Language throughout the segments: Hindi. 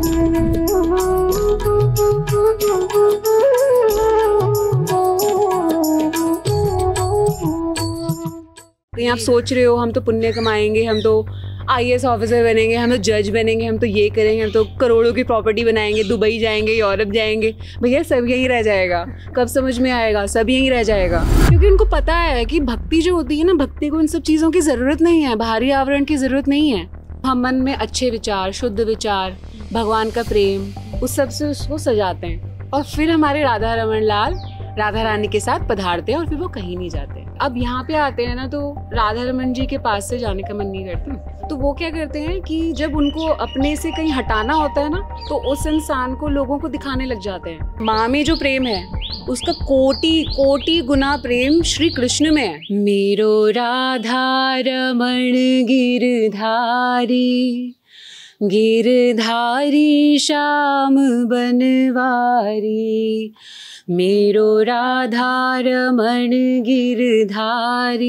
तो आप सोच रहे हो हम तो पुण्य कमाएंगे हम तो आई ऑफिसर बनेंगे हम तो जज बनेंगे हम तो ये करेंगे हम तो करोड़ों की प्रॉपर्टी बनाएंगे दुबई जाएंगे यूरोप जाएंगे भैया सब यहीं रह जाएगा कब समझ में आएगा सब यहीं रह जाएगा क्योंकि उनको पता है कि भक्ति जो होती है ना भक्ति को इन सब चीज़ों की ज़रूरत नहीं है बाहरी आवरण की ज़रूरत नहीं है हम मन में अच्छे विचार शुद्ध विचार भगवान का प्रेम उस सब से उसको सजाते हैं और फिर हमारे राधा रमन लाल राधा रानी के साथ पधारते हैं और फिर वो कहीं नहीं जाते अब यहाँ पे आते हैं ना तो राधा रमन जी के पास से जाने का मन नहीं करता तो वो क्या करते हैं कि जब उनको अपने से कहीं हटाना होता है ना तो उस इंसान को लोगों को दिखाने लग जाते हैं माँ में जो प्रेम है उसका कोटि कोटि गुना प्रेम श्री कृष्ण में है मेरो राधा रमण गिरधारी गिरधारी श्याम बनवारी मेरो राधारमण गिरधारी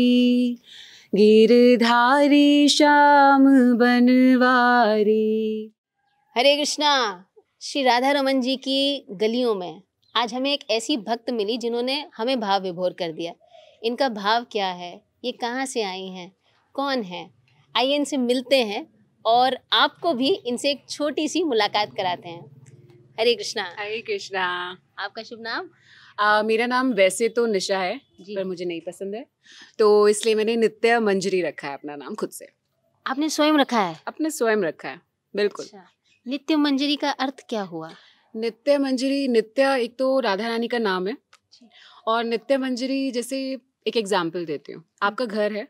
गिरधारी श्याम बनवारी हरे कृष्णा श्री राधा रमन जी की गलियों में आज हमें एक ऐसी भक्त मिली जिन्होंने हमें भाव विभोर कर दिया इनका भाव क्या है ये कहाँ से आई हैं कौन है आइए इनसे मिलते हैं और आपको भी इनसे एक छोटी सी मुलाकात कराते हैं हरे कृष्णा हरे कृष्णा आपका शुभ नाम आ, मेरा नाम वैसे तो निशा है पर मुझे नहीं पसंद है तो इसलिए मैंने नित्य मंजरी रखा है अपना नाम खुद से आपने स्वयं रखा है अपने स्वयं रखा है बिल्कुल अच्छा। नित्य मंजरी का अर्थ क्या हुआ नित्य मंजरी नित्य एक तो राधा रानी का नाम है और नित्य मंजरी जैसे एक एग्जाम्पल देती हूँ आपका हाँ घर है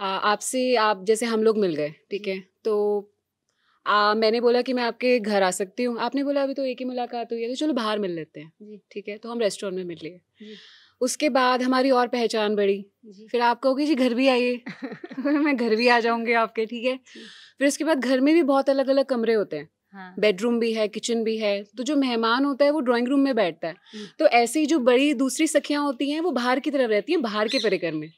हाँ आपसे आप जैसे हम लोग मिल गए ठीक है तो आ, मैंने बोला कि मैं आपके घर आ सकती हूँ आपने बोला अभी तो एक ही मुलाकात हुई है तो चलो बाहर मिल लेते हैं ठीक है तो हम रेस्टोरेंट में मिल लिए उसके बाद हमारी और पहचान बढ़ी फिर आप कहोगे जी घर भी आइए मैं घर भी आ जाऊँगी आपके ठीक है फिर उसके बाद घर में भी बहुत अलग अलग कमरे होते हैं हाँ। बेडरूम भी है किचन भी है तो जो मेहमान होता है वो ड्राइंग रूम में बैठता है तो ऐसी जो बड़ी दूसरी सखियाँ होती हैं वो बाहर की तरफ रहती हैं बाहर के परिकर में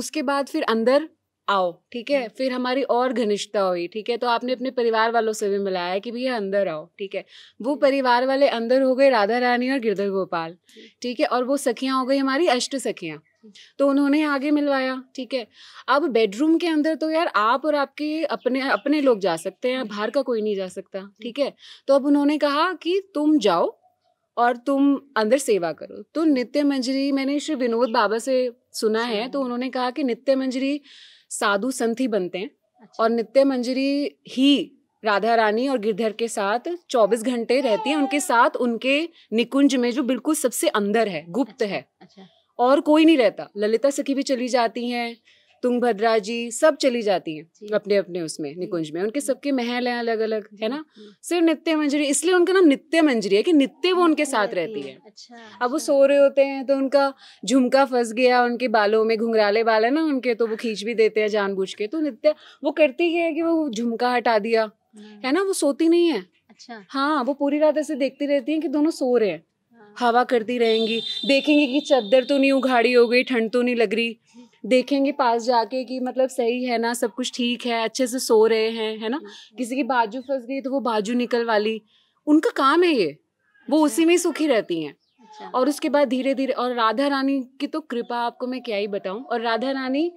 उसके बाद फिर अंदर आओ ठीक है हम्म। फिर हमारी और घनिष्ठता हुई ठीक है तो आपने अपने परिवार वालों से भी मिलाया कि भैया अंदर आओ ठीक है वो हम्म। परिवार वाले अंदर हो गए राधा रानी और गिरधर गोपाल ठीक है और वो सखियाँ हो गई हमारी अष्ट सखियाँ तो उन्होंने आगे मिलवाया ठीक है अब बेडरूम के अंदर तो यार आप और आपके अपने अपने लोग जा सकते हैं बाहर का कोई नहीं जा सकता ठीक है तो अब उन्होंने कहा कि तुम जाओ और तुम अंदर सेवा करो तो नित्य मंजरी मैंने श्री विनोद बाबा से सुना है अच्छा। तो उन्होंने कहा कि नित्य मंजरी साधु संत ही बनते हैं अच्छा। और नित्य मंजरी ही राधा रानी और गिरधर के साथ 24 घंटे रहती है उनके साथ उनके निकुंज में जो बिल्कुल सबसे अंदर है गुप्त अच्छा, है अच्छा। और कोई नहीं रहता ललिता सखी भी चली जाती हैं तुंगभद्रा जी सब चली जाती हैं अपने अपने उसमें निकुंज में उनके सबके महल हैं अलग अलग है ना सिर्फ नित्य मंजरी इसलिए उनका नाम नित्य मंजरी है कि नित्य वो उनके साथ रहती है अच्छा, अब वो अच्छा। सो रहे होते हैं तो उनका झुमका फंस गया उनके बालों में घुंघराले बाल है ना उनके तो वो खींच भी देते हैं जानबूझ के तो नित्य वो करती है कि वो झुमका हटा दिया हाँ। है ना वो सोती नहीं है अच्छा हाँ वो पूरी रात ऐसे देखती रहती है कि दोनों सो रहे हैं हाँ। हवा करती रहेंगी देखेंगे कि चद्दर तो नहीं उघाड़ी हो गई ठंड तो नहीं लग रही देखेंगे पास जाके कि मतलब सही है ना सब कुछ ठीक है अच्छे से सो रहे हैं है ना हम्म, हम्म। किसी की बाजू फंस गई तो वो बाजू निकल वाली उनका काम है ये वो अच्छा। उसी में सुखी रहती हैं अच्छा। और उसके बाद धीरे धीरे और राधा रानी की तो कृपा आपको मैं क्या ही बताऊं और राधा रानी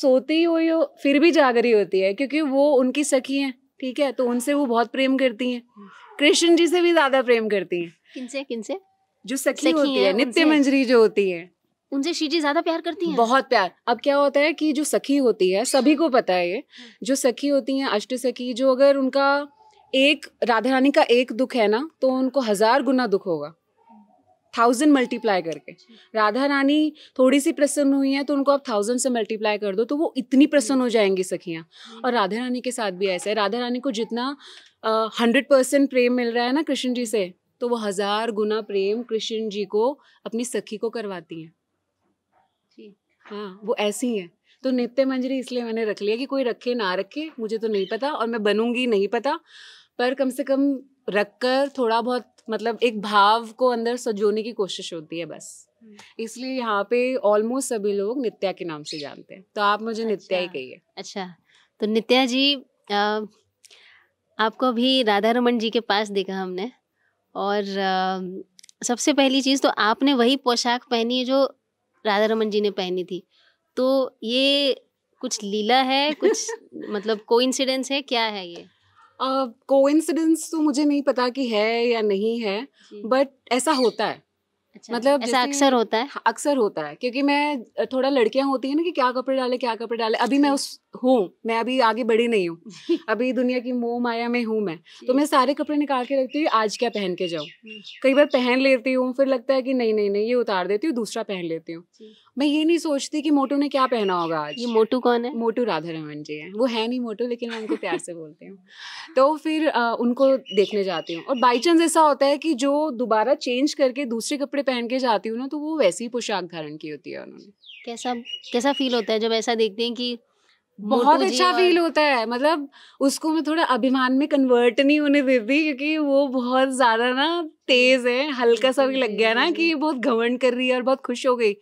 सोती हुई हो फिर भी जागरी होती है क्योंकि वो उनकी सखी है ठीक है तो उनसे वो बहुत प्रेम करती हैं अच्छा। कृष्ण जी से भी ज्यादा प्रेम करती हैं किनसे किनसे जो सखी, सखी होती है, है नित्य मंजरी जो होती है उनसे जी ज्यादा प्यार करती हैं बहुत प्यार अब क्या होता है कि जो सखी होती है अच्छा। सभी को पता है ये हाँ। जो सखी होती हैं अष्ट सखी जो अगर उनका एक राधा रानी का एक दुख है ना तो उनको हजार गुना दुख होगा थाउजेंड मल्टीप्लाई करके अच्छा। राधा रानी थोड़ी सी प्रसन्न हुई है तो उनको आप थाउजेंड से मल्टीप्लाई कर दो तो वो इतनी प्रसन्न हो हाँ। जाएंगी सखियाँ हाँ। और राधा रानी के साथ भी ऐसा है राधा रानी को जितना हंड्रेड परसेंट प्रेम मिल रहा है ना कृष्ण जी से तो वो हजार गुना प्रेम कृष्ण जी को अपनी सखी को करवाती हैं हाँ वो ऐसी है तो नित्य मंजरी इसलिए मैंने रख लिया कि कोई रखे ना रखे मुझे तो नहीं पता और मैं बनूंगी नहीं पता पर कम से कम रख कर थोड़ा बहुत मतलब एक भाव को अंदर सजोने की कोशिश होती है बस हम्म। इसलिए यहाँ पे ऑलमोस्ट सभी लोग नित्या के नाम से जानते हैं तो आप मुझे अच्छा, नित्या ही अच्छा। कहिए अच्छा तो नित्या जी आ, आपको भी राधा रमन जी के पास देखा हमने और आ, सबसे पहली चीज़ तो आपने वही पोशाक पहनी है जो राधा रमन जी ने पहनी थी तो ये कुछ लीला है कुछ मतलब कोइंसिडेंस है क्या है ये कोइंसिडेंस uh, तो मुझे नहीं पता कि है या नहीं है बट ऐसा होता है अच्छा, मतलब ऐसा अक्सर होता है हाँ, अक्सर होता है क्योंकि मैं थोड़ा लड़कियां होती है ना कि क्या कपड़े डाले क्या कपड़े डाले अभी मैं उस हूँ मैं अभी आगे बड़ी नहीं हूँ अभी दुनिया की मोह माया में हूँ मैं तो मैं सारे कपड़े निकाल के रखती हूँ आज क्या पहन के जाऊँ कई बार पहन लेती हूँ फिर लगता है कि नहीं नहीं नहीं ये उतार देती हूँ दूसरा पहन लेती हूँ मैं ये नहीं सोचती कि मोटू ने क्या पहना होगा आज ये मोटू कौन है मोटू राधा रमन जी हैं वो है नहीं मोटू लेकिन मैं उनको प्यार से बोलती हूँ तो फिर आ, उनको देखने जाती हूँ और बाई चांस ऐसा होता है कि जो दोबारा चेंज करके दूसरे कपड़े पहन के जाती हूँ ना तो वो वैसी ही पोशाक धारण की होती है उन्होंने कैसा कैसा फील होता है जब ऐसा देखते हैं कि बहुत अच्छा फील होता है मतलब उसको मैं थोड़ा अभिमान में कन्वर्ट नहीं होने देती क्योंकि वो बहुत ज्यादा ना तेज है हल्का सा भी लग गया ना कि हम्म। बहुत घमंड कर रही है और बहुत खुश हो गई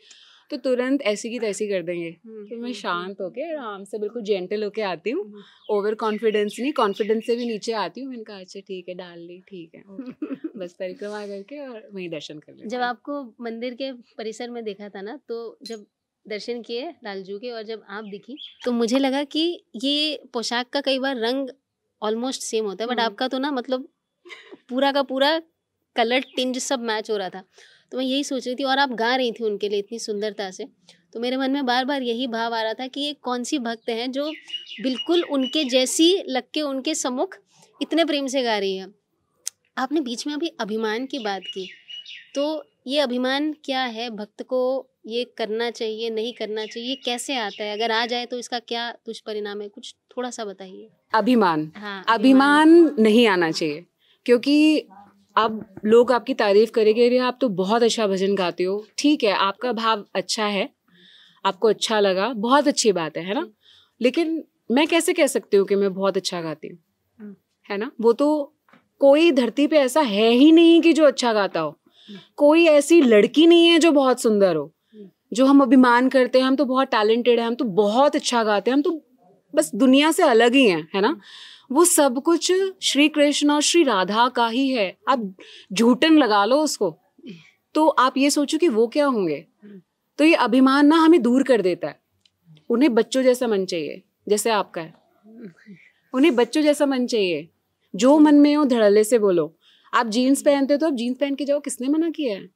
तो तुरंत ऐसी की तैसी कर देंगे तो मैं हम्म, शांत हम्म, होके आराम से बिल्कुल जेंटल होके आती हूँ ओवर कॉन्फिडेंस नहीं कॉन्फिडेंस से भी नीचे आती हूँ मैंने कहा अच्छा ठीक है डाल ली ठीक है बस परिक्रमा करके और वहीं दर्शन कर लिया जब आपको मंदिर के परिसर में देखा था ना तो जब दर्शन किए लालजू के और जब आप दिखी तो मुझे लगा कि ये पोशाक का कई बार रंग ऑलमोस्ट सेम होता है बट आपका तो ना मतलब पूरा का पूरा कलर टिंज सब मैच हो रहा था तो मैं यही सोच रही थी और आप गा रही थी उनके लिए इतनी सुंदरता से तो मेरे मन में बार बार यही भाव आ रहा था कि ये कौन सी भक्त हैं जो बिल्कुल उनके जैसी लग के उनके सम्मुख इतने प्रेम से गा रही है आपने बीच में अभी अभिमान की बात की तो ये अभिमान क्या है भक्त को ये करना चाहिए नहीं करना चाहिए कैसे आता है अगर आ जाए तो इसका क्या दुष्परिणाम है कुछ थोड़ा सा बताइए अभिमान हाँ, अभिमान नहीं आना चाहिए क्योंकि अब लोग आपकी तारीफ करेंगे अरे आप तो बहुत अच्छा भजन गाते हो ठीक है आपका भाव अच्छा है आपको अच्छा लगा बहुत अच्छी बात है है ना लेकिन मैं कैसे कह सकती हूँ कि मैं बहुत अच्छा गाती हूँ हम्म। है ना वो तो कोई धरती पे ऐसा है ही नहीं कि जो अच्छा गाता हो हम्म। कोई ऐसी लड़की नहीं है जो बहुत सुंदर हो हम्म। जो हम अभिमान करते हैं हम तो बहुत टैलेंटेड है हम तो बहुत अच्छा गाते हैं हम तो बस दुनिया से अलग ही हैं है ना वो सब कुछ श्री कृष्ण और श्री राधा का ही है आप झूठन लगा लो उसको तो आप ये सोचो कि वो क्या होंगे तो ये अभिमान ना हमें दूर कर देता है उन्हें बच्चों जैसा मन चाहिए जैसे आपका है उन्हें बच्चों जैसा मन चाहिए जो मन में हो धड़ल्ले से बोलो आप जीन्स पहनते हो तो आप जीन्स पहन के जाओ किसने मना किया है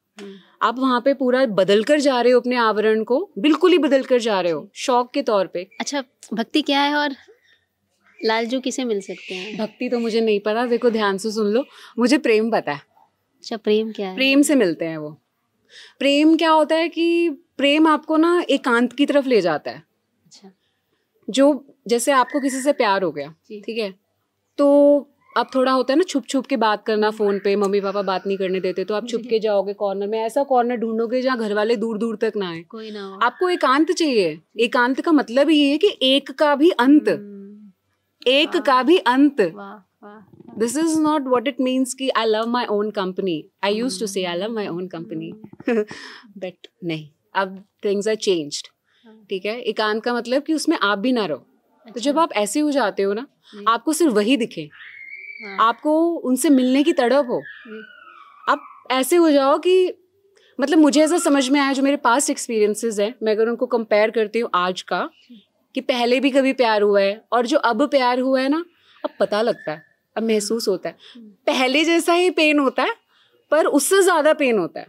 आप वहाँ पे पूरा बदल कर जा रहे हो अपने आवरण को बिल्कुल ही बदल कर जा रहे हो शौक के तौर पे अच्छा भक्ति क्या है और लालजू किसे मिल सकते हैं भक्ति तो मुझे नहीं पता देखो ध्यान से सुन लो मुझे प्रेम पता है अच्छा प्रेम क्या है प्रेम से मिलते हैं वो प्रेम क्या होता है कि प्रेम आपको ना एकांत की तरफ ले जाता है अच्छा जो जैसे आपको किसी से प्यार हो गया ठीक है तो अब थोड़ा होता है ना छुप छुप के बात करना फोन पे मम्मी पापा बात नहीं करने देते तो आप छुप के जाओगे कॉर्नर में ऐसा कॉर्नर ढूंढोगे जहाँ घर वाले दूर दूर तक ना आए कोई ना हो आपको एकांत चाहिए एकांत का मतलब ये है कि एक का भी अंत हम्म। एक का भी अंत this is not what it means कि I love my own company I use to say I love my own company but नहीं अब थिंग्स आर चेंज ठीक है एकांत का मतलब कि उसमें आप भी ना रहो तो अच्छा। जब आप ऐसे हो जाते हो ना आपको सिर्फ वही दिखे हाँ। आपको उनसे मिलने की तड़प हो आप ऐसे हो जाओ कि मतलब मुझे ऐसा समझ में आया जो मेरे पास्ट एक्सपीरियंसेस हैं मैं अगर उनको कंपेयर करती हूँ आज का कि पहले भी कभी प्यार हुआ है और जो अब प्यार हुआ है ना अब पता लगता है अब महसूस होता है हम्म। पहले जैसा ही पेन होता है पर उससे ज़्यादा पेन होता है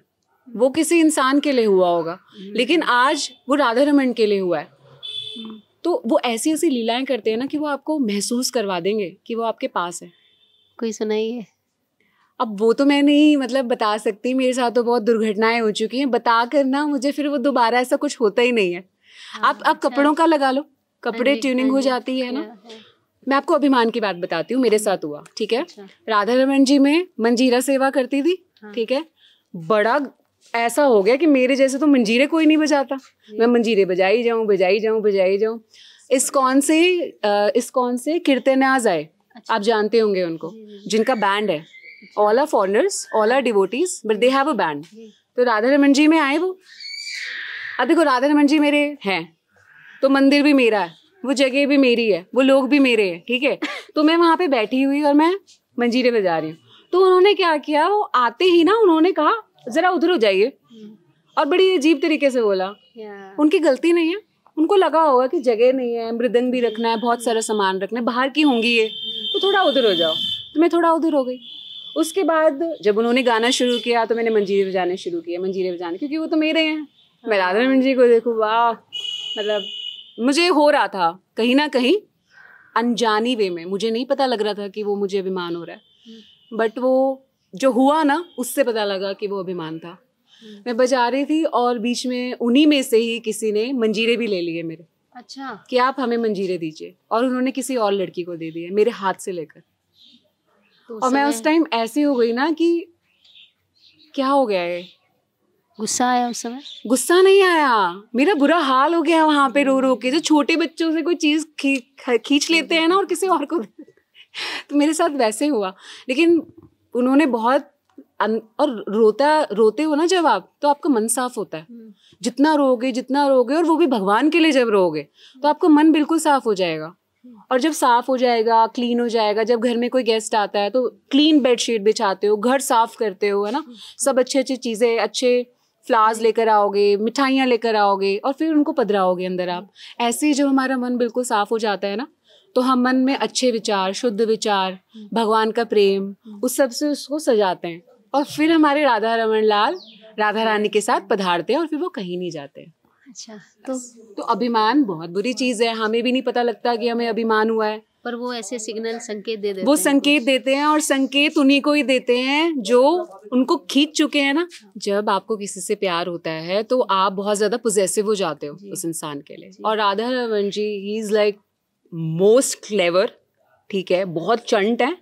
वो किसी इंसान के लिए हुआ होगा हम्म। लेकिन आज वो राधा रमन के लिए हुआ है हम्म। तो वो ऐसी ऐसी लीलाएं करते हैं ना कि वो आपको महसूस करवा देंगे कि वो आपके पास है कोई सुनाइए अब वो तो मैं नहीं मतलब बता सकती मेरे साथ तो बहुत दुर्घटनाएं हो चुकी हैं बता कर ना मुझे फिर वो दोबारा ऐसा कुछ होता ही नहीं है आप हाँ, आप कपड़ों अच्छा। का लगा लो कपड़े ट्यूनिंग हाँ हो हाँ जाती है ना मैं आपको अभिमान की बात बताती हूँ मेरे साथ हुआ ठीक है अच्छा। राधा रमन जी में मंजीरा सेवा करती थी हाँ। ठीक है बड़ा ऐसा हो गया कि मेरे जैसे तो मंजीरे कोई नहीं बजाता मैं मंजीरे बजाई जाऊँ बजाई जाऊँ बजाई जाऊँ इस कौन से इस कौन से कीर्तनाज आए अच्छा। आप जानते होंगे उनको जिनका बैंड है all are foreigners all are devotees but they have a band तो राधा रमन जी में आए वो अब देखो राधा रमन जी मेरे हैं तो मंदिर भी मेरा है वो जगह भी मेरी है वो लोग भी मेरे हैं ठीक है तो मैं वहाँ पे बैठी हुई और मैं मंजीरे में जा रही हूँ तो उन्होंने क्या किया वो आते ही ना उन्होंने कहा जरा उधर हो जाइए और बड़ी अजीब तरीके से बोला yeah. उनकी गलती नहीं है उनको लगा होगा कि जगह नहीं है मृदंग भी रखना है बहुत सारा सामान रखना है बाहर की होंगी ये तो थोड़ा उधर हो जाओ तो मैं थोड़ा उधर हो गई उसके बाद जब उन्होंने गाना शुरू किया तो मैंने मंजीरे बजाने शुरू किया मंजीरे बजाने क्योंकि वो तो मेरे हैं मैं राधा रमन जी को देखूँ वाह मतलब मुझे हो रहा था कहीं ना कहीं अनजानी वे में मुझे नहीं पता लग रहा था कि वो मुझे अभिमान हो रहा है बट वो जो हुआ ना उससे पता लगा कि वो अभिमान था हम्म। मैं बजा रही थी और बीच में उन्हीं में से ही किसी ने मंजीरे भी ले लिए मेरे अच्छा कि आप हमें मंजीरे दीजिए और उन्होंने किसी और लड़की को दे दिए मेरे हाथ से लेकर तो और मैं उस टाइम ऐसी हो गई ना कि क्या हो गया है गुस्सा आया उस समय गुस्सा नहीं आया मेरा बुरा हाल हो गया वहां पे रो रो के जो छोटे बच्चों से कोई चीज खींच लेते हैं ना और किसी और को तो मेरे साथ वैसे हुआ लेकिन उन्होंने बहुत और रोता रोते हो ना जब आप तो आपका मन साफ होता है हम्म। जितना रोगे जितना रोगे और वो भी भगवान के लिए जब रोगे तो आपका मन बिल्कुल साफ हो जाएगा हम्म। और जब साफ हो जाएगा क्लीन हो जाएगा जब घर में कोई गेस्ट आता है तो क्लीन बेडशीट बिछाते हो घर साफ करते हो है ना हम्म। सब अच्छे अच्छी चीज़ें अच्छे फ्लावर्स लेकर आओगे मिठाइयाँ लेकर आओगे और फिर उनको पधराओगे अंदर आप ऐसे ही जब हमारा मन बिल्कुल साफ हो जाता है ना तो हम मन में अच्छे विचार शुद्ध विचार भगवान का प्रेम उस सब से उसको सजाते हैं और फिर हमारे राधा रमन लाल राधा रानी के साथ पधारते हैं और फिर वो कहीं नहीं जाते अच्छा तो तो अभिमान बहुत बुरी चीज़ है हमें भी नहीं पता लगता कि हमें अभिमान हुआ है पर वो ऐसे सिग्नल संकेत दे देते वो संकेत देते हैं और संकेत उन्हीं को ही देते हैं जो उनको खींच चुके हैं ना जब आपको किसी से प्यार होता है तो आप बहुत ज्यादा पोजेसिव हो जाते हो उस इंसान के लिए और Radha Raman ji he is like most clever ठीक है बहुत चंट है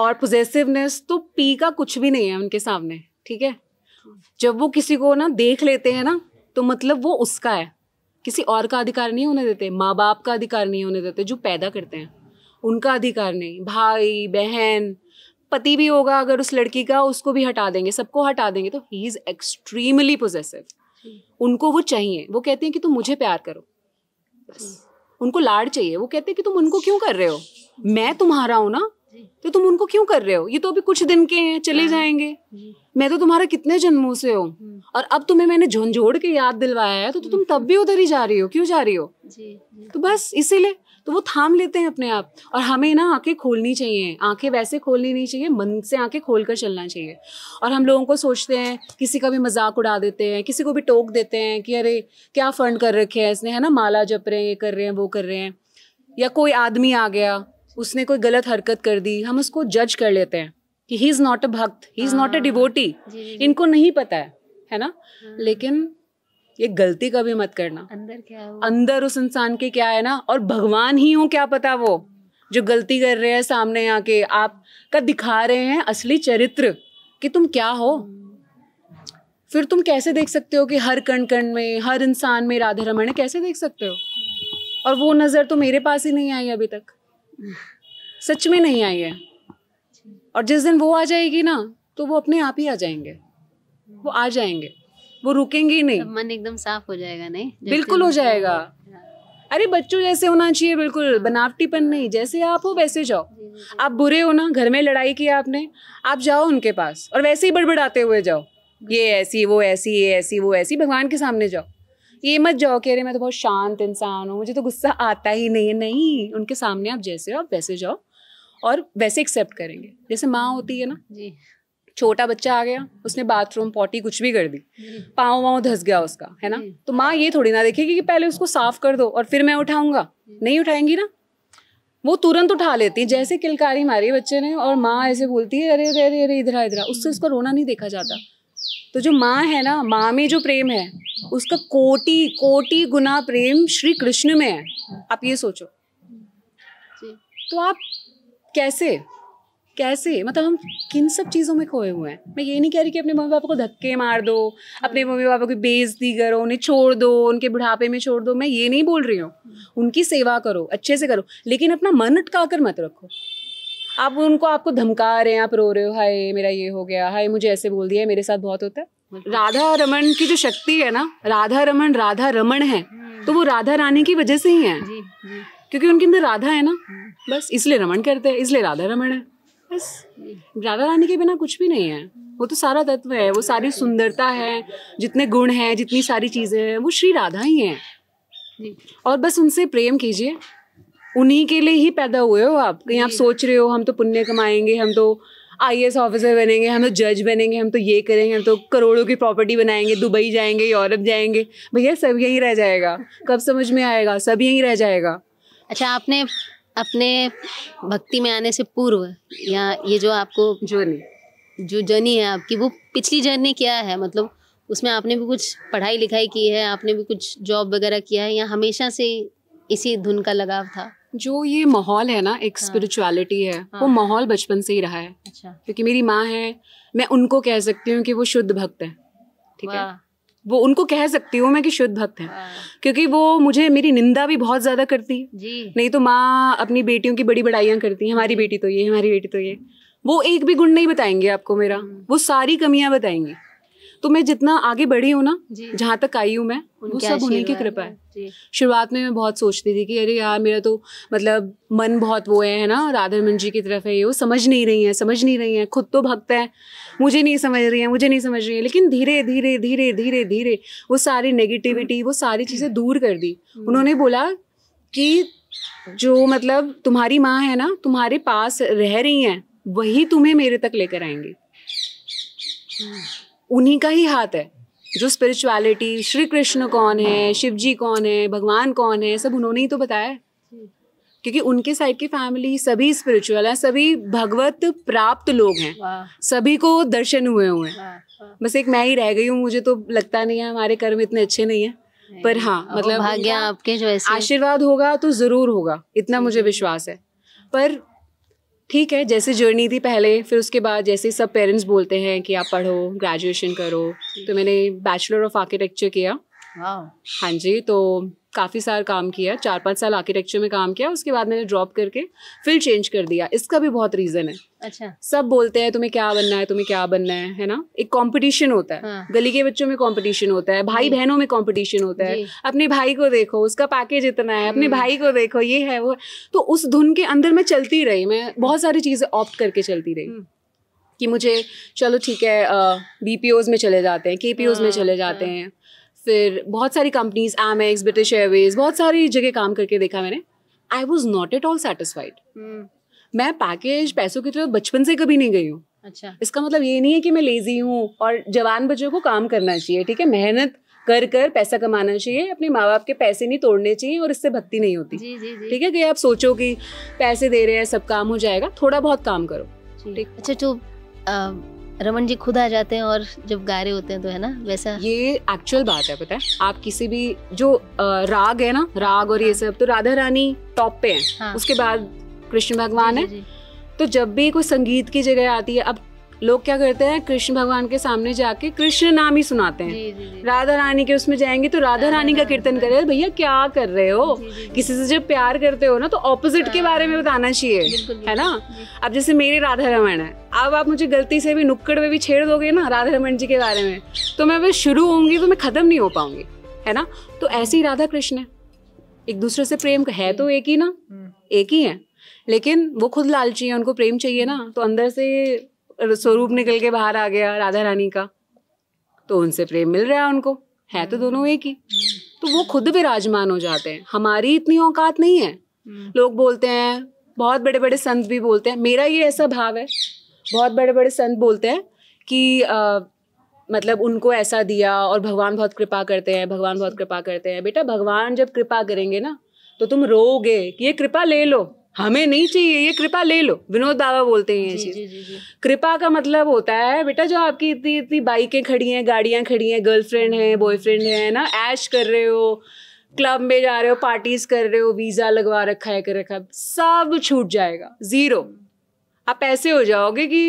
और पोजेसिवनेस तो पी का कुछ भी नहीं है उनके सामने ठीक है जब वो किसी को ना देख लेते हैं ना तो मतलब वो उसका है किसी और का अधिकार नहीं होने देते माँ बाप का अधिकार नहीं होने देते जो पैदा करते हैं उनका अधिकार नहीं भाई बहन पति भी होगा अगर उस लड़की का उसको भी हटा देंगे सबको हटा देंगे तो ही इज़ एक्सट्रीमली पोजेसिव उनको वो चाहिए वो कहते हैं कि तुम मुझे प्यार करो बस उनको लाड़ चाहिए वो कहते हैं कि तुम उनको क्यों कर रहे हो मैं तुम्हारा हूं ना तो तुम उनको क्यों कर रहे हो ये तो अभी कुछ दिन के हैं चले हाँ। जाएंगे मैं तो तुम्हारा कितने जन्मों से हूँ हम्म। और अब तुम्हें मैंने झुंझोड़ के याद दिलवाया है तो, तो तुम हम्म। तब भी उधर ही जा रही हो क्यों जा रही हो जी, जी। तो बस इसीलिए तो वो थाम लेते हैं अपने आप और हमें ना आंखें खोलनी चाहिए आंखें वैसे खोलनी नहीं चाहिए मन से आंखें खोल कर चलना चाहिए और हम लोगों को सोचते हैं किसी का भी मजाक उड़ा देते हैं किसी को भी टोक देते हैं कि अरे क्या फंड कर रखे हैं इसने है ना माला जप रहे हैं ये कर रहे हैं वो कर रहे हैं या कोई आदमी आ गया उसने कोई गलत हरकत कर दी हम उसको जज कर लेते हैं कि ही इज़ नॉट अ भक्त he is not a devotee इनको नहीं पता है है ना हाँ। लेकिन ये गलती कभी मत करना अंदर क्या है अंदर उस इंसान के क्या है ना और भगवान ही हो क्या पता वो जो गलती कर रहे हैं सामने आके आपका दिखा रहे हैं असली चरित्र कि तुम क्या हो फिर तुम कैसे देख सकते हो कि हर कण कण में हर इंसान में राधे रमण है कैसे देख सकते हो और वो नज़र तो मेरे पास ही नहीं आई अभी तक सच में नहीं आई है और जिस दिन वो आ जाएगी ना तो वो अपने आप ही आ जाएंगे वो आ जाएंगे वो रुकेंगे ही नहीं तो मन एकदम साफ हो जाएगा नहीं बिल्कुल हो जाएगा हाँ। अरे बच्चों जैसे होना चाहिए बिल्कुल हाँ। बनावटीपन नहीं जैसे आप हो वैसे जाओ आप बुरे हो ना घर में लड़ाई की आपने आप जाओ उनके पास और वैसे ही बड़बड़ाते हुए जाओ ये ऐसी वो ऐसी ये ऐसी वो ऐसी भगवान के सामने जाओ ये मत जाओ कि अरे मैं तो बहुत शांत इंसान हूँ मुझे तो गुस्सा आता ही नहीं है नहीं उनके सामने आप जैसे हो आप वैसे जाओ और वैसे एक्सेप्ट करेंगे जैसे माँ होती है ना जी छोटा बच्चा आ गया उसने बाथरूम पॉटी कुछ भी कर दी पाँव वाँव धस गया उसका है ना हम्म। तो माँ ये थोड़ी ना देखेगी कि पहले उसको साफ कर दो और फिर मैं उठाऊंगा हम्म। नहीं उठाएंगी ना वो तुरंत उठा लेती जैसे किलकारी मारी बच्चे ने और माँ ऐसे बोलती है अरे अरे अरे अरे इधर इधर उससे उसका रोना नहीं देखा जाता तो जो माँ है ना माँ में जो प्रेम है उसका कोटि कोटि गुना प्रेम श्री कृष्ण में है आप ये सोचो तो आप कैसे कैसे मतलब हम किन सब चीज़ों में खोए हुए हैं मैं ये नहीं कह रही कि अपने मम्मी पापा को धक्के मार दो अपने मम्मी पापा की बेइज्जती करो उन्हें छोड़ दो उनके बुढ़ापे में छोड़ दो मैं ये नहीं बोल रही हूँ उनकी सेवा करो अच्छे से करो लेकिन अपना मन अटका कर मत रखो आप उनको आपको धमका रहे हैं आप रो रहे हो हाय मेरा ये हो गया हाय मुझे ऐसे बोल दिया मेरे साथ बहुत होता है राधा रमन की जो शक्ति है ना राधा रमन राधा रमन है तो वो राधा रानी की वजह से ही है क्योंकि उनके अंदर राधा है ना बस इसलिए रमन करते हैं इसलिए राधा रमन है बस राधा रानी के बिना कुछ भी नहीं है वो तो सारा तत्व है वो सारी सुंदरता है जितने गुण हैं जितनी सारी चीज़ें हैं वो श्री राधा ही हैं और बस उनसे प्रेम कीजिए उन्हीं के लिए ही पैदा हुए हो आप कहीं आप सोच रहे हो हम तो पुण्य कमाएंगे हम तो आई ऑफिसर बनेंगे हम तो जज बनेंगे हम तो ये करेंगे हम तो करोड़ों की प्रॉपर्टी बनाएंगे दुबई जाएंगे यूरोप जाएंगे भैया सब यहीं रह जाएगा कब समझ में आएगा सब यहीं रह जाएगा अच्छा आपने अपने भक्ति में आने से पूर्व या ये जो आपको जर्नी जो जर्नी है आपकी वो पिछली जर्नी क्या है मतलब उसमें आपने भी कुछ पढ़ाई लिखाई की है आपने भी कुछ जॉब वगैरह किया है या हमेशा से इसी धुन का लगाव था जो ये माहौल है ना एक स्पिरिचुअलिटी हाँ, है हाँ, वो माहौल बचपन से ही रहा है अच्छा क्योंकि मेरी माँ है मैं उनको कह सकती हूँ कि वो शुद्ध भक्त है ठीक है वो उनको कह सकती हूँ मैं कि शुद्ध भक्त है हाँ। क्योंकि वो मुझे मेरी निंदा भी बहुत ज़्यादा करती है जी नहीं तो माँ अपनी बेटियों की बड़ी बड़ाइयाँ करती है हमारी बेटी तो ये हमारी बेटी तो ये वो एक भी गुण नहीं बताएंगे आपको मेरा हाँ। वो सारी कमियाँ बताएंगी तो मैं जितना आगे बढ़ी हूँ ना जहाँ तक आई हूँ मैं वो सब उन्हीं की कृपा है शुरुआत में मैं बहुत सोचती थी कि अरे यार मेरा तो मतलब मन बहुत वो है ना राधा रमन जी की तरफ है ये वो समझ नहीं रही है समझ नहीं रही है खुद तो भक्त है मुझे नहीं समझ रही है मुझे नहीं समझ रही है लेकिन धीरे धीरे धीरे धीरे धीरे वो सारी नेगेटिविटी वो सारी चीज़ें दूर कर दी हम्म। उन्होंने बोला कि जो मतलब तुम्हारी माँ है ना तुम्हारे पास रह रही हैं वही तुम्हें मेरे तक लेकर आएंगे हम्म। उन्हीं का ही हाथ है जो स्पिरिचुअलिटी श्री कृष्ण कौन है शिव जी कौन है भगवान कौन है सब उन्होंने ही तो बताया क्योंकि उनके साइड की फैमिली सभी स्पिरिचुअल है सभी भगवत प्राप्त लोग हैं सभी को दर्शन हुए हुए हैं बस एक मैं ही रह गई हूँ मुझे तो लगता नहीं है हमारे कर्म इतने अच्छे नहीं है पर हाँ मतलब आपके जो आशीर्वाद होगा तो जरूर होगा इतना मुझे विश्वास है पर ठीक है जैसे जर्नी थी पहले फिर उसके बाद जैसे सब पेरेंट्स बोलते हैं कि आप पढ़ो ग्रेजुएशन करो तो मैंने बैचलर ऑफ आर्किटेक्चर किया हाँ जी तो काफ़ी सारा काम किया चार पाँच साल आर्किटेक्चर में काम किया उसके बाद मैंने ड्रॉप करके फील्ड चेंज कर दिया इसका भी बहुत रीज़न है अच्छा सब बोलते हैं तुम्हें क्या बनना है तुम्हें क्या बनना है है ना एक कंपटीशन होता है हाँ। गली के बच्चों में कंपटीशन होता है भाई बहनों में कंपटीशन होता है अपने भाई को देखो उसका पैकेज इतना है अपने हम्म। भाई को देखो ये है वो तो उस धुन के अंदर मैं चलती रही मैं बहुत सारी चीज़ें ऑप्ट करके चलती रही हम्म। कि मुझे चलो ठीक है बी में चले जाते हैं के में हाँ, चले हाँ। जाते हैं फिर बहुत सारी कंपनीज एमेक्स ब्रिटिश एयरवेज बहुत सारी जगह काम करके देखा मैंने I was not at all satisfied मैं पैकेज पैसों की तरफ बचपन से कभी नहीं गई हूँ अच्छा इसका मतलब ये नहीं है कि मैं लेजी हूँ और जवान बच्चों को काम करना चाहिए ठीक है मेहनत कर कर पैसा कमाना चाहिए अपने माँ बाप के पैसे नहीं तोड़ने चाहिए और इससे भक्ति नहीं होती ठीक है कि आप सोचो कि पैसे दे रहे हैं सब काम हो जाएगा थोड़ा बहुत काम करो ठीक अच्छा तो रमन जी खुद आ जाते हैं और जब गा रहे होते हैं तो है ना वैसा ये एक्चुअल बात है पता है आप किसी भी जो राग है ना राग और ये हाँ। सब तो राधा रानी टॉप पे है हाँ। उसके बाद कृष्ण भगवान है तो जब भी कोई संगीत की जगह आती है अब लोग क्या करते हैं कृष्ण भगवान के सामने जाके कृष्ण नाम ही सुनाते हैं जी, जी, जी. राधा रानी के उसमें जाएंगे तो राधा रानी का कीर्तन करे भैया क्या कर रहे हो किसी से जब प्यार करते हो ना तो ऑपोजिट के बारे में हाँ। बताना चाहिए है ना अब जैसे मेरे राधा रमन है अब आप मुझे गलती से भी नुक्कड़ में भी छेड़ दोगे ना राधा रमन जी के बारे में तो मैं बस शुरू होंगी तो मैं ख़त्म नहीं हो पाऊंगी है ना तो ऐसे ही राधा कृष्ण है एक दूसरे से प्रेम है तो एक ही ना हम्म। एक ही है लेकिन वो खुद लालची है उनको प्रेम चाहिए ना तो अंदर से स्वरूप निकल के बाहर आ गया राधा रानी का तो उनसे प्रेम मिल रहा है उनको है तो दोनों एक ही तो वो खुद विराजमान हो जाते हैं हमारी इतनी औकात नहीं है हम्म। लोग बोलते हैं बहुत बड़े बड़े संत भी बोलते हैं मेरा ये ऐसा भाव है बहुत बड़े बड़े संत बोलते हैं कि आ, मतलब उनको ऐसा दिया और भगवान बहुत कृपा करते हैं भगवान बहुत कृपा करते हैं बेटा भगवान जब कृपा करेंगे ना तो तुम रोगे कि ये कृपा ले लो हमें नहीं चाहिए ये कृपा ले लो विनोद बाबा बोलते हैं ये चीज कृपा का मतलब होता है बेटा जो आपकी इतनी इतनी बाइकें खड़ी हैं गाड़ियां खड़ी हैं गर्लफ्रेंड है बॉयफ्रेंड है ना ऐश कर रहे हो क्लब में जा रहे हो पार्टीज कर रहे हो वीजा लगवा रखा है कर रखा है सब छूट जाएगा जीरो आप ऐसे हो जाओगे कि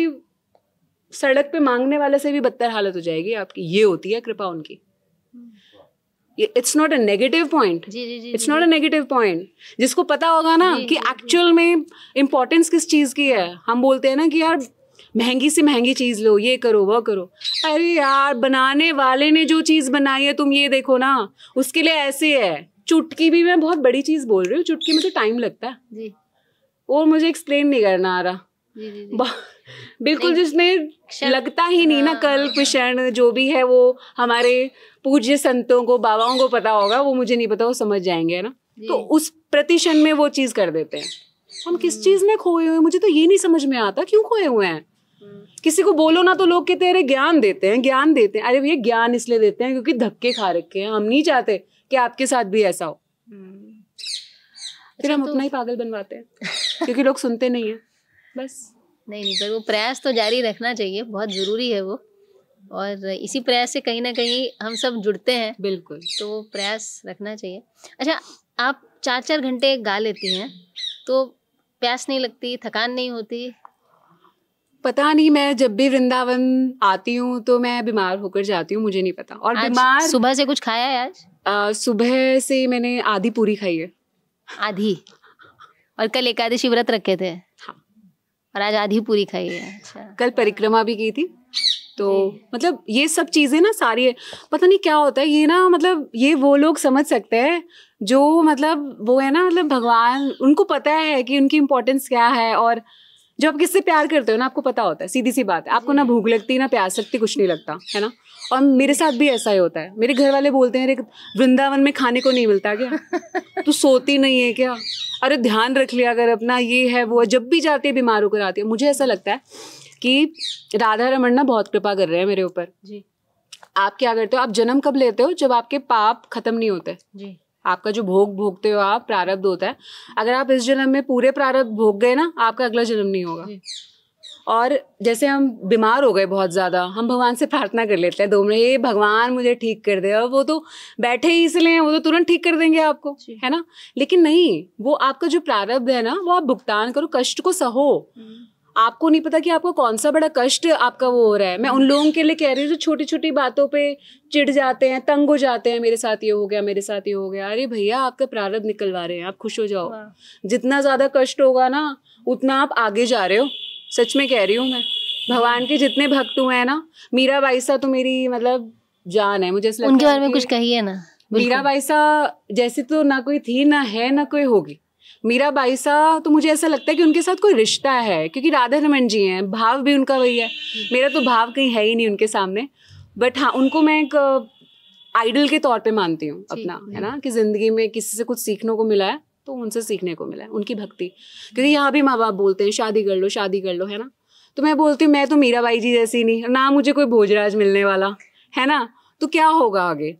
सड़क पे मांगने वाले से भी बदतर हालत हो जाएगी आपकी ये होती है कृपा उनकी hmm. It's not a negative point it's not a negative point जिसको पता होगा ना जी, कि एक्चुअल में इम्पोर्टेंस किस चीज़ की है हम बोलते हैं ना कि यार महंगी से महंगी चीज़ लो ये करो वह करो अरे यार बनाने वाले ने जो चीज़ बनाई है तुम ये देखो ना उसके लिए ऐसे है चुटकी भी मैं बहुत बड़ी चीज़ बोल रही हूँ चुटकी में तो टाइम लगता है जी और मुझे एक्सप्लेन नहीं करना आ रहा जी, जी, जी. बिल्कुल जिसमें लगता ही नहीं ना हाँ, कल कुशन जो भी है वो हमारे पूज्य संतों को बाबाओं को पता होगा वो मुझे नहीं पता वो समझ जाएंगे ना तो उस प्रतिशन में वो चीज कर देते हैं हम किस हम्म। चीज में खोए हुए हैं मुझे तो ये नहीं समझ में आता क्यों खोए हुए हैं हम्म। किसी को बोलो ना तो लोग कहते हैं अरे ज्ञान देते हैं ज्ञान देते हैं अरे भैया ज्ञान इसलिए देते हैं क्योंकि धक्के खा रखे हैं हम नहीं चाहते कि आपके साथ भी ऐसा हो हम्म। फिर अच्छा, हम अपना तो ही पागल बनवाते हैं क्योंकि लोग सुनते नहीं है बस नहीं नहीं सर वो प्रयास तो जारी रखना चाहिए बहुत ज़रूरी है वो और इसी प्रयास से कहीं ना कहीं हम सब जुड़ते हैं बिल्कुल तो वो प्रयास रखना चाहिए अच्छा आप चार चार घंटे गा लेती हैं तो प्यास नहीं लगती थकान नहीं होती पता नहीं मैं जब भी वृंदावन आती हूँ तो मैं बीमार होकर जाती हूँ मुझे नहीं पता और बीमार सुबह से कुछ खाया है आज आ, सुबह से मैंने आधी पूरी खाई है आधी और कल एकादशी व्रत रखे थे और आज आधी पूरी खाई है अच्छा कल परिक्रमा भी की थी तो मतलब ये सब चीज़ें ना सारी है पता नहीं क्या होता है ये ना मतलब ये वो लोग समझ सकते हैं जो मतलब वो है ना मतलब भगवान उनको पता है कि उनकी इम्पोर्टेंस क्या है और जो आप किससे प्यार करते हो ना आपको पता होता है सीधी सी बात है आपको ना भूख लगती ना प्यास लगती कुछ नहीं लगता है ना और मेरे साथ भी ऐसा ही होता है मेरे घर वाले बोलते हैं अरे वृंदावन में खाने को नहीं मिलता क्या तू सोती नहीं है क्या अरे ध्यान रख लिया अगर अपना ये है वो जब भी जाती है बीमार होकर आती है मुझे ऐसा लगता है कि राधा रमन ना बहुत कृपा कर रहे हैं मेरे ऊपर जी आप क्या करते हो आप जन्म कब लेते हो जब आपके पाप खत्म नहीं होते जी आपका जो भोग भोगते हो आप प्रारब्ध होता है अगर आप इस जन्म में पूरे प्रारब्ध भोग गए ना आपका अगला जन्म नहीं होगा और जैसे हम बीमार हो गए बहुत ज़्यादा हम भगवान से प्रार्थना कर लेते हैं दो मिनट ये भगवान मुझे ठीक कर दे और वो तो बैठे ही इसलिए वो तो तुरंत ठीक कर देंगे आपको है ना लेकिन नहीं वो आपका जो प्रारब्ध है ना वो आप भुगतान करो कष्ट को सहो हम्म। आपको नहीं पता कि आपको कौन सा बड़ा कष्ट आपका वो हो रहा है मैं उन लोगों के लिए कह रही हूँ जो छोटी छोटी बातों पे चिढ़ जाते हैं तंग हो जाते हैं मेरे साथ ये हो गया मेरे साथ ये हो गया अरे भैया आपका प्रारब्ध निकलवा रहे हैं आप खुश हो जाओ जितना ज़्यादा कष्ट होगा ना उतना आप आगे जा रहे हो सच में कह रही हूँ मैं भगवान के जितने भक्त हुए हैं ना मीरा बाईसा तो मेरी मतलब जान है मुझे लगता उनके बारे में कुछ है ना मीरा बाईसा जैसे तो ना कोई थी ना है ना कोई होगी मीरा बाईसा तो मुझे ऐसा लगता है कि उनके साथ कोई रिश्ता है क्योंकि राधा रमन जी हैं भाव भी उनका वही है मेरा तो भाव कहीं है ही नहीं उनके सामने बट हाँ उनको मैं एक आइडल के तौर पे मानती हूँ अपना है ना कि ज़िंदगी में किसी से कुछ सीखने को मिला है तो उनसे सीखने को मिला है उनकी भक्ति क्योंकि यहाँ भी माँ बाप बोलते हैं शादी कर लो शादी कर लो है ना तो मैं बोलती हूँ मैं तो मीरा बाई जी जैसी नहीं ना मुझे कोई भोजराज मिलने वाला है ना तो क्या होगा आगे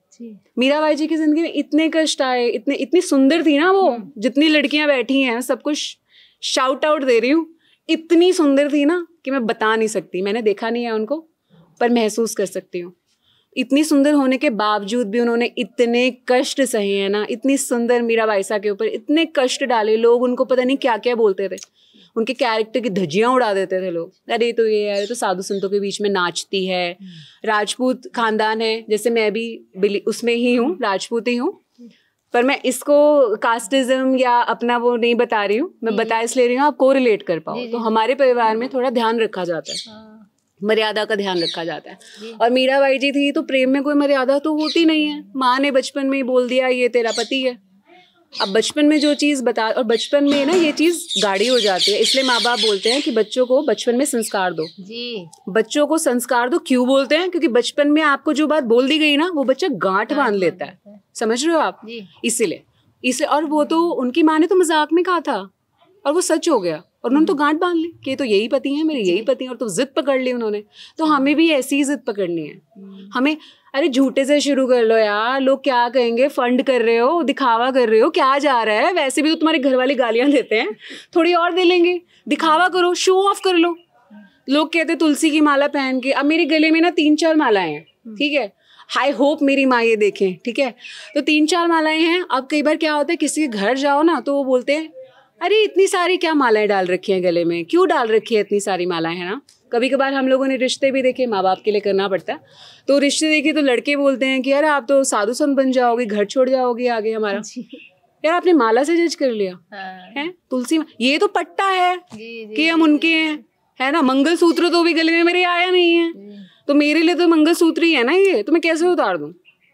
मीरा बाई जी की जिंदगी में इतने कष्ट आए इतने इतनी सुंदर थी ना वो हम्म। जितनी लड़कियां बैठी हैं सब कुछ शाउट आउट दे रही हूँ इतनी सुंदर थी ना कि मैं बता नहीं सकती मैंने देखा नहीं है उनको पर महसूस कर सकती हूँ इतनी सुंदर होने के बावजूद भी उन्होंने इतने कष्ट सहे हैं ना इतनी सुंदर मीरा बाईसा के ऊपर इतने कष्ट डाले लोग उनको पता नहीं क्या क्या बोलते थे उनके कैरेक्टर की धज्जियाँ उड़ा देते थे लोग अरे तो ये अरे तो साधु संतों के बीच में नाचती है हम्म। राजपूत खानदान है जैसे मैं भी उसमें ही हूँ राजपूत ही हूँ पर मैं इसको कास्टिज्म या अपना वो नहीं बता रही हूँ मैं हम्म। बता इसलिए रही हूँ आप को रिलेट कर पाओ तो हमारे परिवार में हाँ। थोड़ा ध्यान रखा जाता है हाँ। मर्यादा का ध्यान रखा जाता है और मीरा बाई जी थी तो प्रेम में कोई मर्यादा तो होती नहीं है माँ ने बचपन में ही बोल दिया ये तेरा पति है अब बचपन में जो चीज़ बता और बचपन में ना ये चीज़ गाड़ी हो जाती है इसलिए माँ बाप बोलते हैं कि बच्चों को बचपन में संस्कार दो जी बच्चों को संस्कार दो क्यों बोलते हैं क्योंकि बचपन में आपको जो बात बोल दी गई ना वो बच्चा गांठ बांध लेता है समझ रहे हो आप इसीलिए इसे और वो तो उनकी माँ ने तो मजाक में कहा था और वो सच हो गया और उन्होंने तो हम्म। गांठ बांध ली कि तो यही पति हैं मेरे यही पति हैं और तो जिद पकड़ ली उन्होंने तो हमें भी ऐसी ही जिद पकड़नी है हम्म। हमें अरे झूठे से शुरू कर लो यार लोग क्या कहेंगे फंड कर रहे हो दिखावा कर रहे हो क्या जा रहा है वैसे भी तो तुम्हारे घर वाले गालियां देते हैं थोड़ी और दे लेंगे दिखावा करो शो ऑफ कर लो लोग कहते तुलसी की माला पहन के अब मेरे गले में ना तीन चार मालाएं हैं हम्म। ठीक है आई होप मेरी माँ ये देखें ठीक है तो तीन चार मालाएं हैं अब कई बार क्या होता है किसी के घर जाओ ना तो वो बोलते हैं अरे इतनी सारी क्या मालाएं डाल रखी हैं गले में क्यों डाल रखी है इतनी सारी मालाएं है ना कभी कभार हम लोगों ने रिश्ते भी देखे माँ बाप के लिए करना पड़ता है तो रिश्ते देखे तो लड़के बोलते हैं कि यार आप तो साधु संत बन जाओगे घर छोड़ जाओगे आगे हमारा यार आपने माला से जज कर लिया हाँ। है तुलसी ये तो पट्टा है कि हम उनके हैं है ना मंगल सूत्र तो भी गले में मेरे आया नहीं है तो मेरे लिए तो मंगल सूत्र ही है ना ये तो मैं कैसे उतार दू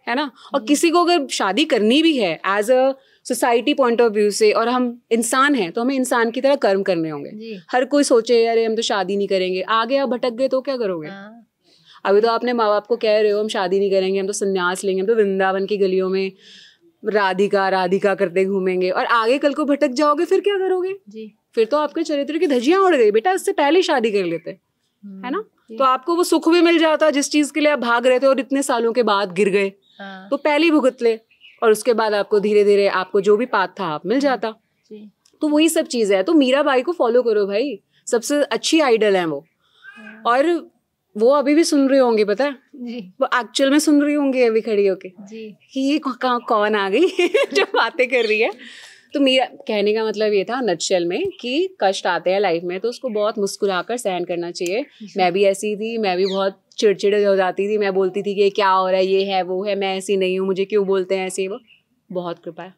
है ना और किसी को अगर शादी करनी भी है as a society point of view से और हम इंसान हैं तो हमें इंसान की तरह कर्म करने होंगे हर कोई सोचे अरे हम तो शादी नहीं करेंगे आगे आप भटक गए तो क्या करोगे हाँ। अभी तो आपने माँ बाप को कह रहे हो हम शादी नहीं करेंगे हम तो संन्यास लेंगे हम तो वृंदावन की गलियों में राधिका राधिका करते घूमेंगे और आगे कल को भटक जाओगे फिर क्या करोगे जी फिर तो आपके चरित्र की धजियां उड़ गई बेटा इससे पहले शादी कर लेते हम्म, है ना तो आपको वो सुख भी मिल जाता जिस चीज के लिए आप भाग रहे थे और इतने सालों के बाद गिर गए हाँ। तो पहले भुगत ले और उसके बाद आपको धीरे धीरे आपको जो भी पाथ था आप मिल हम्म, जाता तो वही सब चीज़ है तो मीरा बाई को फॉलो करो भाई सबसे अच्छी आइडल है वो हाँ। और वो अभी भी सुन रही होंगी पता है वो एक्चुअल में सुन रही होंगी अभी खड़ी होके कि ये कौन आ गई जो बातें कर रही है तो मेरा कहने का मतलब ये था नक्शल में कि कष्ट आते हैं लाइफ में तो उसको बहुत मुस्कुरा कर सहन करना चाहिए मैं भी ऐसी थी मैं भी बहुत चिड़चिड़ हो जाती थी मैं बोलती थी कि क्या हो रहा है ये है वो है मैं ऐसी नहीं हूँ मुझे क्यों बोलते हैं ऐसे वो बहुत कृपा है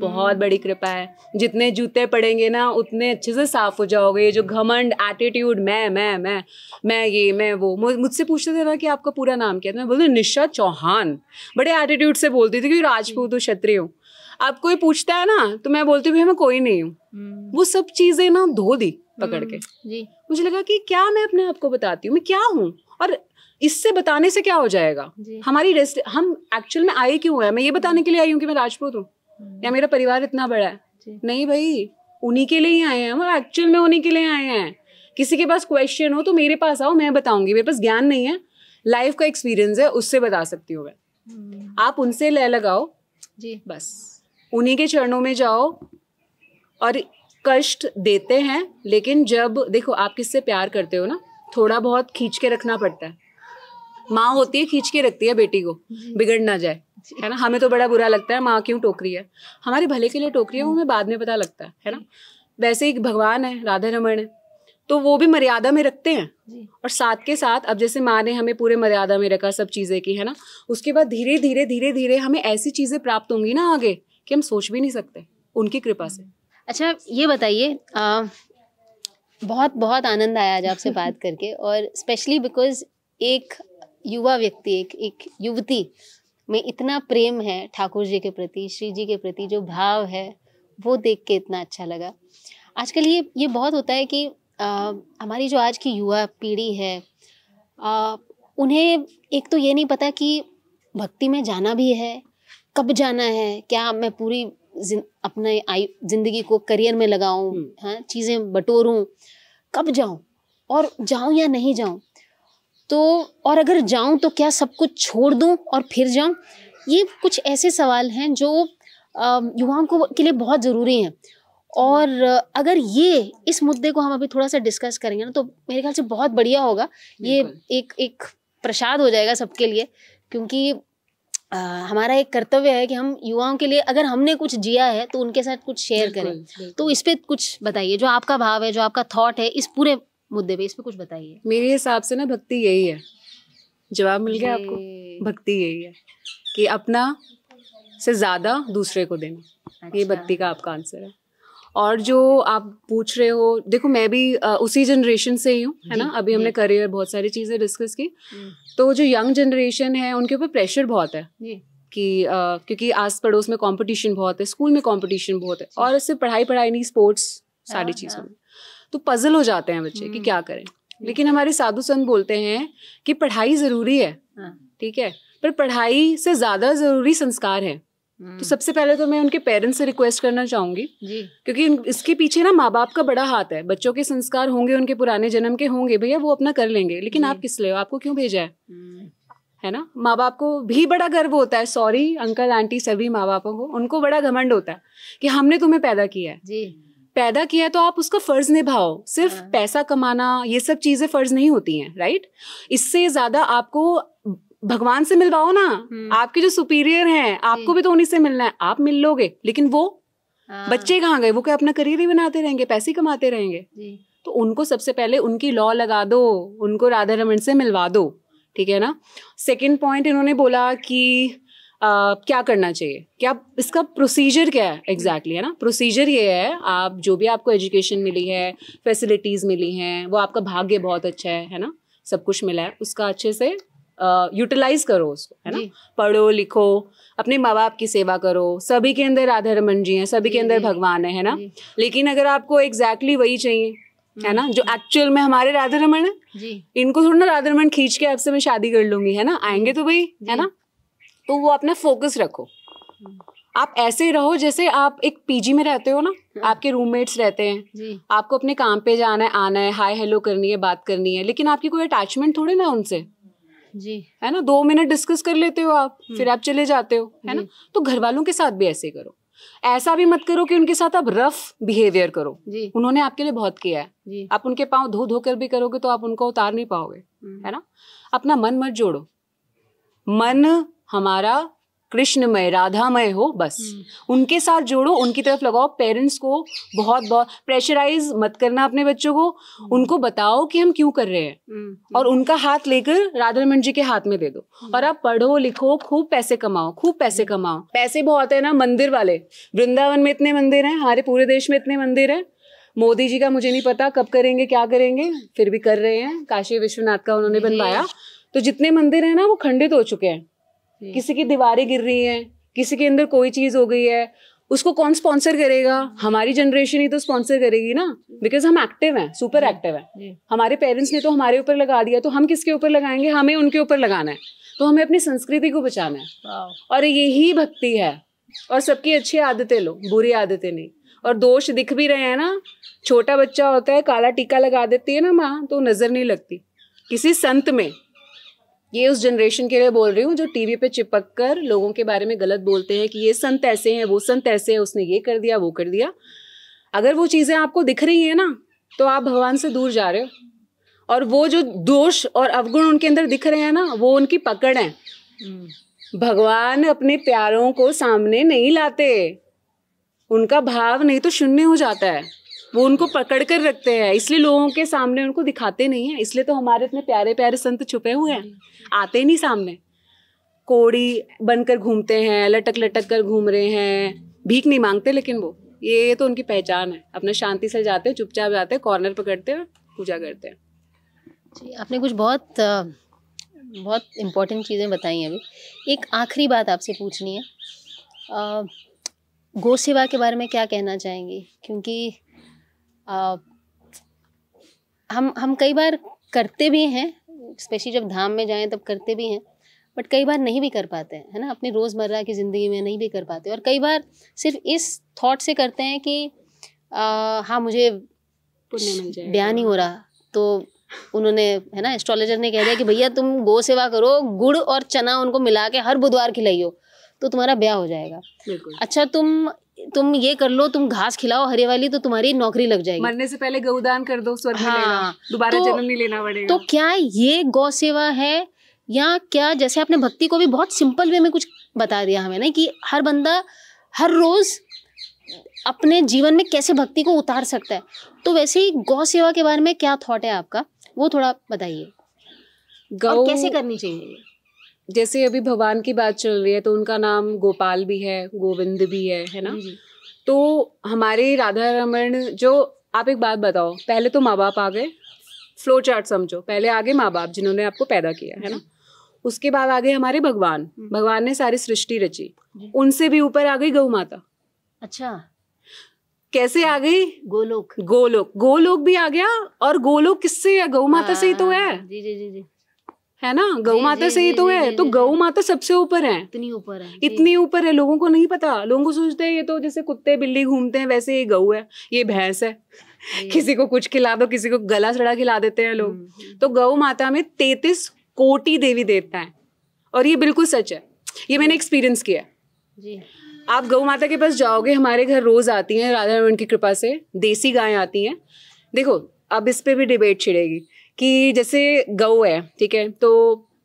बहुत हम्म। बड़ी कृपा है जितने जूते पड़ेंगे ना उतने अच्छे से साफ हो जाओगे ये जो घमंड एटीट्यूड मैं मैं मैं मैं ये मैं वो मुझसे पूछते थे ना कि आपका पूरा नाम क्या था मैं बोलती निशा चौहान बड़े एटीट्यूड से बोलती थी कि राजपूत हूँ क्षत्रिय हूँ आप कोई पूछता है ना तो मैं बोलती हूँ मैं कोई नहीं हूँ हम्म। वो सब चीजें ना धो दी पकड़ के हम्म, जी मुझे लगा कि क्या मैं अपने आप को बताती हूँ मैं क्या हूँ और इससे बताने से क्या हो जाएगा हमारी रेस्ट हम एक्चुअल में आए क्यों है मैं ये बताने के लिए आई हूँ कि मैं राजपूत हूँ हम्म। या मेरा परिवार इतना बड़ा है नहीं भाई उन्हीं के लिए ही आए हैं हम एक्चुअल में उन्हीं के लिए आए हैं किसी के पास क्वेश्चन हो तो मेरे पास आओ मैं बताऊंगी मेरे पास ज्ञान नहीं है लाइफ का एक्सपीरियंस है उससे बता सकती हूँ मैं आप उनसे ले लगाओ जी बस उन्हीं के चरणों में जाओ और कष्ट देते हैं लेकिन जब देखो आप किससे प्यार करते हो ना थोड़ा बहुत खींच के रखना पड़ता है माँ होती है खींच के रखती है बेटी को बिगड़ ना जाए है ना हमें तो बड़ा बुरा लगता है माँ क्यों टोकरी है हमारे भले के लिए टोकरी है वो हम्म। हमें बाद में पता लगता है है ना वैसे ही भगवान है राधा रमण है तो वो भी मर्यादा में रखते हैं और साथ के साथ अब जैसे माँ ने हमें पूरे मर्यादा में रखा सब चीज़ें की है ना उसके बाद धीरे धीरे धीरे धीरे हमें ऐसी चीज़ें प्राप्त होंगी ना आगे कि हम सोच भी नहीं सकते उनकी कृपा से अच्छा ये बताइए बहुत बहुत आनंद आया आज आपसे बात करके और स्पेशली बिकॉज एक युवा व्यक्ति एक एक युवती में इतना प्रेम है ठाकुर जी के प्रति श्री जी के प्रति जो भाव है वो देख के इतना अच्छा लगा आजकल ये ये बहुत होता है कि आ, हमारी जो आज की युवा पीढ़ी है आ, उन्हें एक तो ये नहीं पता कि भक्ति में जाना भी है कब जाना है क्या मैं पूरी अपने आई जिंदगी को करियर में लगाऊं हम्म। हाँ चीज़ें बटोरूं कब जाऊं और जाऊं या नहीं जाऊं तो और अगर जाऊं तो क्या सब कुछ छोड़ दूं और फिर जाऊं ये कुछ ऐसे सवाल हैं जो युवाओं को के लिए बहुत ज़रूरी हैं और अगर ये इस मुद्दे को हम अभी थोड़ा सा डिस्कस करेंगे ना तो मेरे ख्याल से बहुत बढ़िया होगा ये एक एक प्रसाद हो जाएगा सबके लिए क्योंकि आ, हमारा एक कर्तव्य है कि हम युवाओं के लिए अगर हमने कुछ जिया है तो उनके साथ कुछ शेयर करें तो इस पर कुछ बताइए जो आपका भाव है जो आपका थॉट है इस पूरे मुद्दे पे इस पर कुछ बताइए मेरे हिसाब से ना भक्ति यही है जवाब मिल गया आपको भक्ति यही है कि अपना से ज़्यादा दूसरे को देना अच्छा। ये भक्ति का आपका आंसर है और जो आप पूछ रहे हो देखो मैं भी आ, उसी जनरेशन से ही हूँ है ना अभी हमने करियर बहुत सारी चीज़ें डिस्कस की हम्म। तो जो यंग जनरेशन है उनके ऊपर प्रेशर बहुत है कि आ, क्योंकि आस पड़ोस में कंपटीशन बहुत है स्कूल में कंपटीशन बहुत है और इससे पढ़ाई पढ़ाई नहीं स्पोर्ट्स सारी हाँ, चीज़ों हाँ। में तो पजल हो जाते हैं बच्चे कि हम्म। क्या करें लेकिन हमारे साधु संत बोलते हैं कि पढ़ाई ज़रूरी है हाँ। ठीक है पर पढ़ाई से ज़्यादा ज़रूरी संस्कार है तो सबसे पहले तो मैं उनके पेरेंट्स से रिक्वेस्ट करना चाहूंगी क्योंकि इसके पीछे ना माँ बाप का बड़ा हाथ है बच्चों के संस्कार होंगे उनके पुराने जन्म के होंगे भैया वो अपना कर लेंगे लेकिन आप किस लिए हो आपको क्यों भेजा है हम्म। है ना माँ बाप को भी बड़ा गर्व होता है सॉरी अंकल आंटी सभी माँ बापों को उनको बड़ा घमंड होता है कि हमने तुम्हें पैदा किया है जी पैदा किया है तो आप उसका फर्ज निभाओ सिर्फ हाँ। पैसा कमाना ये सब चीजें फर्ज नहीं होती हैं राइट इससे ज्यादा आपको भगवान से मिलवाओ ना हम्म। आपके जो सुपीरियर हैं आपको हम्म। भी तो उन्हीं से मिलना है आप मिल लोगे लेकिन वो हाँ। बच्चे कहाँ गए वो क्या अपना करियर ही बनाते रहेंगे पैसे कमाते रहेंगे तो उनको सबसे पहले उनकी लॉ लगा दो उनको राधा रमन से मिलवा दो ठीक है ना सेकेंड पॉइंट इन्होंने बोला कि आ, क्या करना चाहिए क्या इसका प्रोसीजर क्या है एग्जैक्टली exactly, है ना प्रोसीजर ये है आप जो भी आपको एजुकेशन मिली है फैसिलिटीज़ मिली हैं वो आपका भाग्य बहुत अच्छा है है ना सब कुछ मिला है उसका अच्छे से यूटिलाइज करो उसको है ना पढ़ो लिखो अपने माँ बाप की सेवा करो सभी के अंदर राधा रमन जी हैं सभी के अंदर भगवान है है ना लेकिन अगर आपको एग्जैक्टली वही चाहिए है ना हम्म। जो एक्चुअल में हमारे राधा रमन है इनको थोड़ा ना राधा रमन खींच के आपसे मैं शादी कर लूंगी है ना आएंगे तो भाई है ना तो वो अपना फोकस रखो हम्म। आप ऐसे रहो जैसे आप एक पीजी में रहते हो ना हाँ। आपके रूममेट्स रहते हैं जी। आपको अपने काम पे जाना है आना है हाय हेलो करनी है बात करनी है लेकिन आपकी कोई अटैचमेंट थोड़ी ना उनसे जी है ना दो मिनट डिस्कस कर लेते हो आप हम्म। फिर आप चले जाते हो है ना तो घर वालों के साथ भी ऐसे करो ऐसा भी मत करो कि उनके साथ आप रफ बिहेवियर करो जी उन्होंने आपके लिए बहुत किया है जी आप उनके पाँव धो धो कर भी करोगे तो आप उनको उतार नहीं पाओगे हम्म। है ना अपना मन मत जोड़ो मन हमारा कृष्णमय राधामय हो बस हम्म। उनके साथ जोड़ो उनकी तरफ लगाओ पेरेंट्स को बहुत बहुत प्रेशराइज मत करना अपने बच्चों को हम्म। उनको बताओ कि हम क्यों कर रहे हैं हम्म, और उनका हाथ लेकर राधा रमन जी के हाथ में दे दो और आप पढ़ो लिखो खूब पैसे कमाओ खूब पैसे कमाओ पैसे बहुत है ना मंदिर वाले वृंदावन में इतने मंदिर हैं हमारे पूरे देश में इतने मंदिर हैं मोदी जी का मुझे नहीं पता कब करेंगे क्या करेंगे फिर भी कर रहे हैं काशी विश्वनाथ का उन्होंने बनवाया तो जितने मंदिर हैं ना वो खंडित हो चुके हैं किसी की दीवारें गिर रही हैं किसी के अंदर कोई चीज हो गई है उसको कौन स्पॉन्सर करेगा हमारी जनरेशन ही तो स्पॉन्सर करेगी ना बिकॉज हम एक्टिव हैं सुपर एक्टिव हैं हमारे पेरेंट्स ने तो हमारे ऊपर लगा दिया तो हम किसके ऊपर लगाएंगे हमें उनके ऊपर लगाना है तो हमें अपनी संस्कृति को बचाना है और यही भक्ति है और सबकी अच्छी आदतें लो बुरी आदतें नहीं और दोष दिख भी रहे हैं ना छोटा बच्चा होता है काला टीका लगा देती है ना माँ तो नजर नहीं लगती किसी संत में ये उस जनरेशन के लिए बोल रही हूँ जो टीवी पे चिपक कर लोगों के बारे में गलत बोलते हैं कि ये संत ऐसे हैं वो संत ऐसे हैं उसने ये कर दिया वो कर दिया अगर वो चीज़ें आपको दिख रही हैं ना तो आप भगवान से दूर जा रहे हो और वो जो दोष और अवगुण उनके अंदर दिख रहे हैं ना वो उनकी पकड़ है भगवान अपने प्यारों को सामने नहीं लाते उनका भाव नहीं तो शून्य हो जाता है वो उनको पकड़ कर रखते हैं इसलिए लोगों के सामने उनको दिखाते नहीं है इसलिए तो हमारे इतने प्यारे प्यारे संत छुपे हुए हैं आते ही नहीं सामने कोड़ी बनकर घूमते हैं लटक लटक कर घूम रहे हैं भीख नहीं मांगते लेकिन वो ये तो उनकी पहचान है अपने शांति से जाते हैं चुपचाप जाते हैं कॉर्नर पकड़ते हैं पूजा करते हैं जी आपने कुछ बहुत बहुत इम्पोर्टेंट चीज़ें बताई हैं अभी एक आखिरी बात आपसे पूछनी है गौ सेवा के बारे में क्या कहना चाहेंगी क्योंकि आ, हम हम कई बार करते भी हैं स्पेशली जब धाम में जाएं तब करते भी हैं बट कई बार नहीं भी कर पाते हैं है ना अपनी रोज़मर्रा की ज़िंदगी में नहीं भी कर पाते और कई बार सिर्फ इस थॉट से करते हैं कि हाँ मुझे बयान ही हो रहा तो उन्होंने है ना एस्ट्रोलॉजर ने कह दिया कि भैया तुम गो सेवा करो गुड़ और चना उनको मिला के हर बुधवार खिलाइयो तो तुम्हारा ब्याह हो जाएगा अच्छा तुम तुम ये कर लो तुम घास खिलाओ हरे वाली तो तुम्हारी नौकरी लग जाएगी मरने से पहले गौदान कर दो स्वर्ग हाँ, दोबारा तो, जन्म नहीं लेना पड़ेगा तो क्या ये गौ सेवा है या क्या जैसे आपने भक्ति को भी बहुत सिंपल वे में कुछ बता दिया हमें ना कि हर बंदा हर रोज अपने जीवन में कैसे भक्ति को उतार सकता है तो वैसे ही गौ सेवा के बारे में क्या थॉट है आपका वो थोड़ा बताइए गौ कैसे करनी चाहिए जैसे अभी भगवान की बात चल रही है तो उनका नाम गोपाल भी है गोविंद भी है है ना तो हमारे राधा रमन जो आप एक बात बताओ पहले तो माँ बाप आ गए फ्लो चार्ट समझो पहले आगे माँ बाप जिन्होंने आपको पैदा किया है ना उसके बाद आ गए हमारे भगवान हम्म। भगवान ने सारी सृष्टि रची उनसे भी ऊपर आ गई गौ माता अच्छा कैसे आ गई गोलोक गोलोक गोलोक भी आ गया और गोलोक किससे है गौ माता से ही तो हाँ, है जी जी जी जी है ना गौ माता से ही तो है तो गौ माता सबसे ऊपर है इतनी ऊपर है इतनी ऊपर है लोगों को नहीं पता लोगों को सोचते हैं ये तो जैसे कुत्ते बिल्ली घूमते हैं वैसे ये गऊ है ये भैंस है किसी को कुछ खिला दो किसी को गला सड़ा खिला देते हैं लोग हम्म, हम्म। तो गौ माता में तैतीस कोटि देवी देवता है और ये बिल्कुल सच है ये मैंने एक्सपीरियंस किया जी आप गौ माता के पास जाओगे हमारे घर रोज आती हैं राधा रमन की कृपा से देसी गायें आती हैं देखो अब इस पर भी डिबेट छिड़ेगी कि जैसे गऊ है ठीक है तो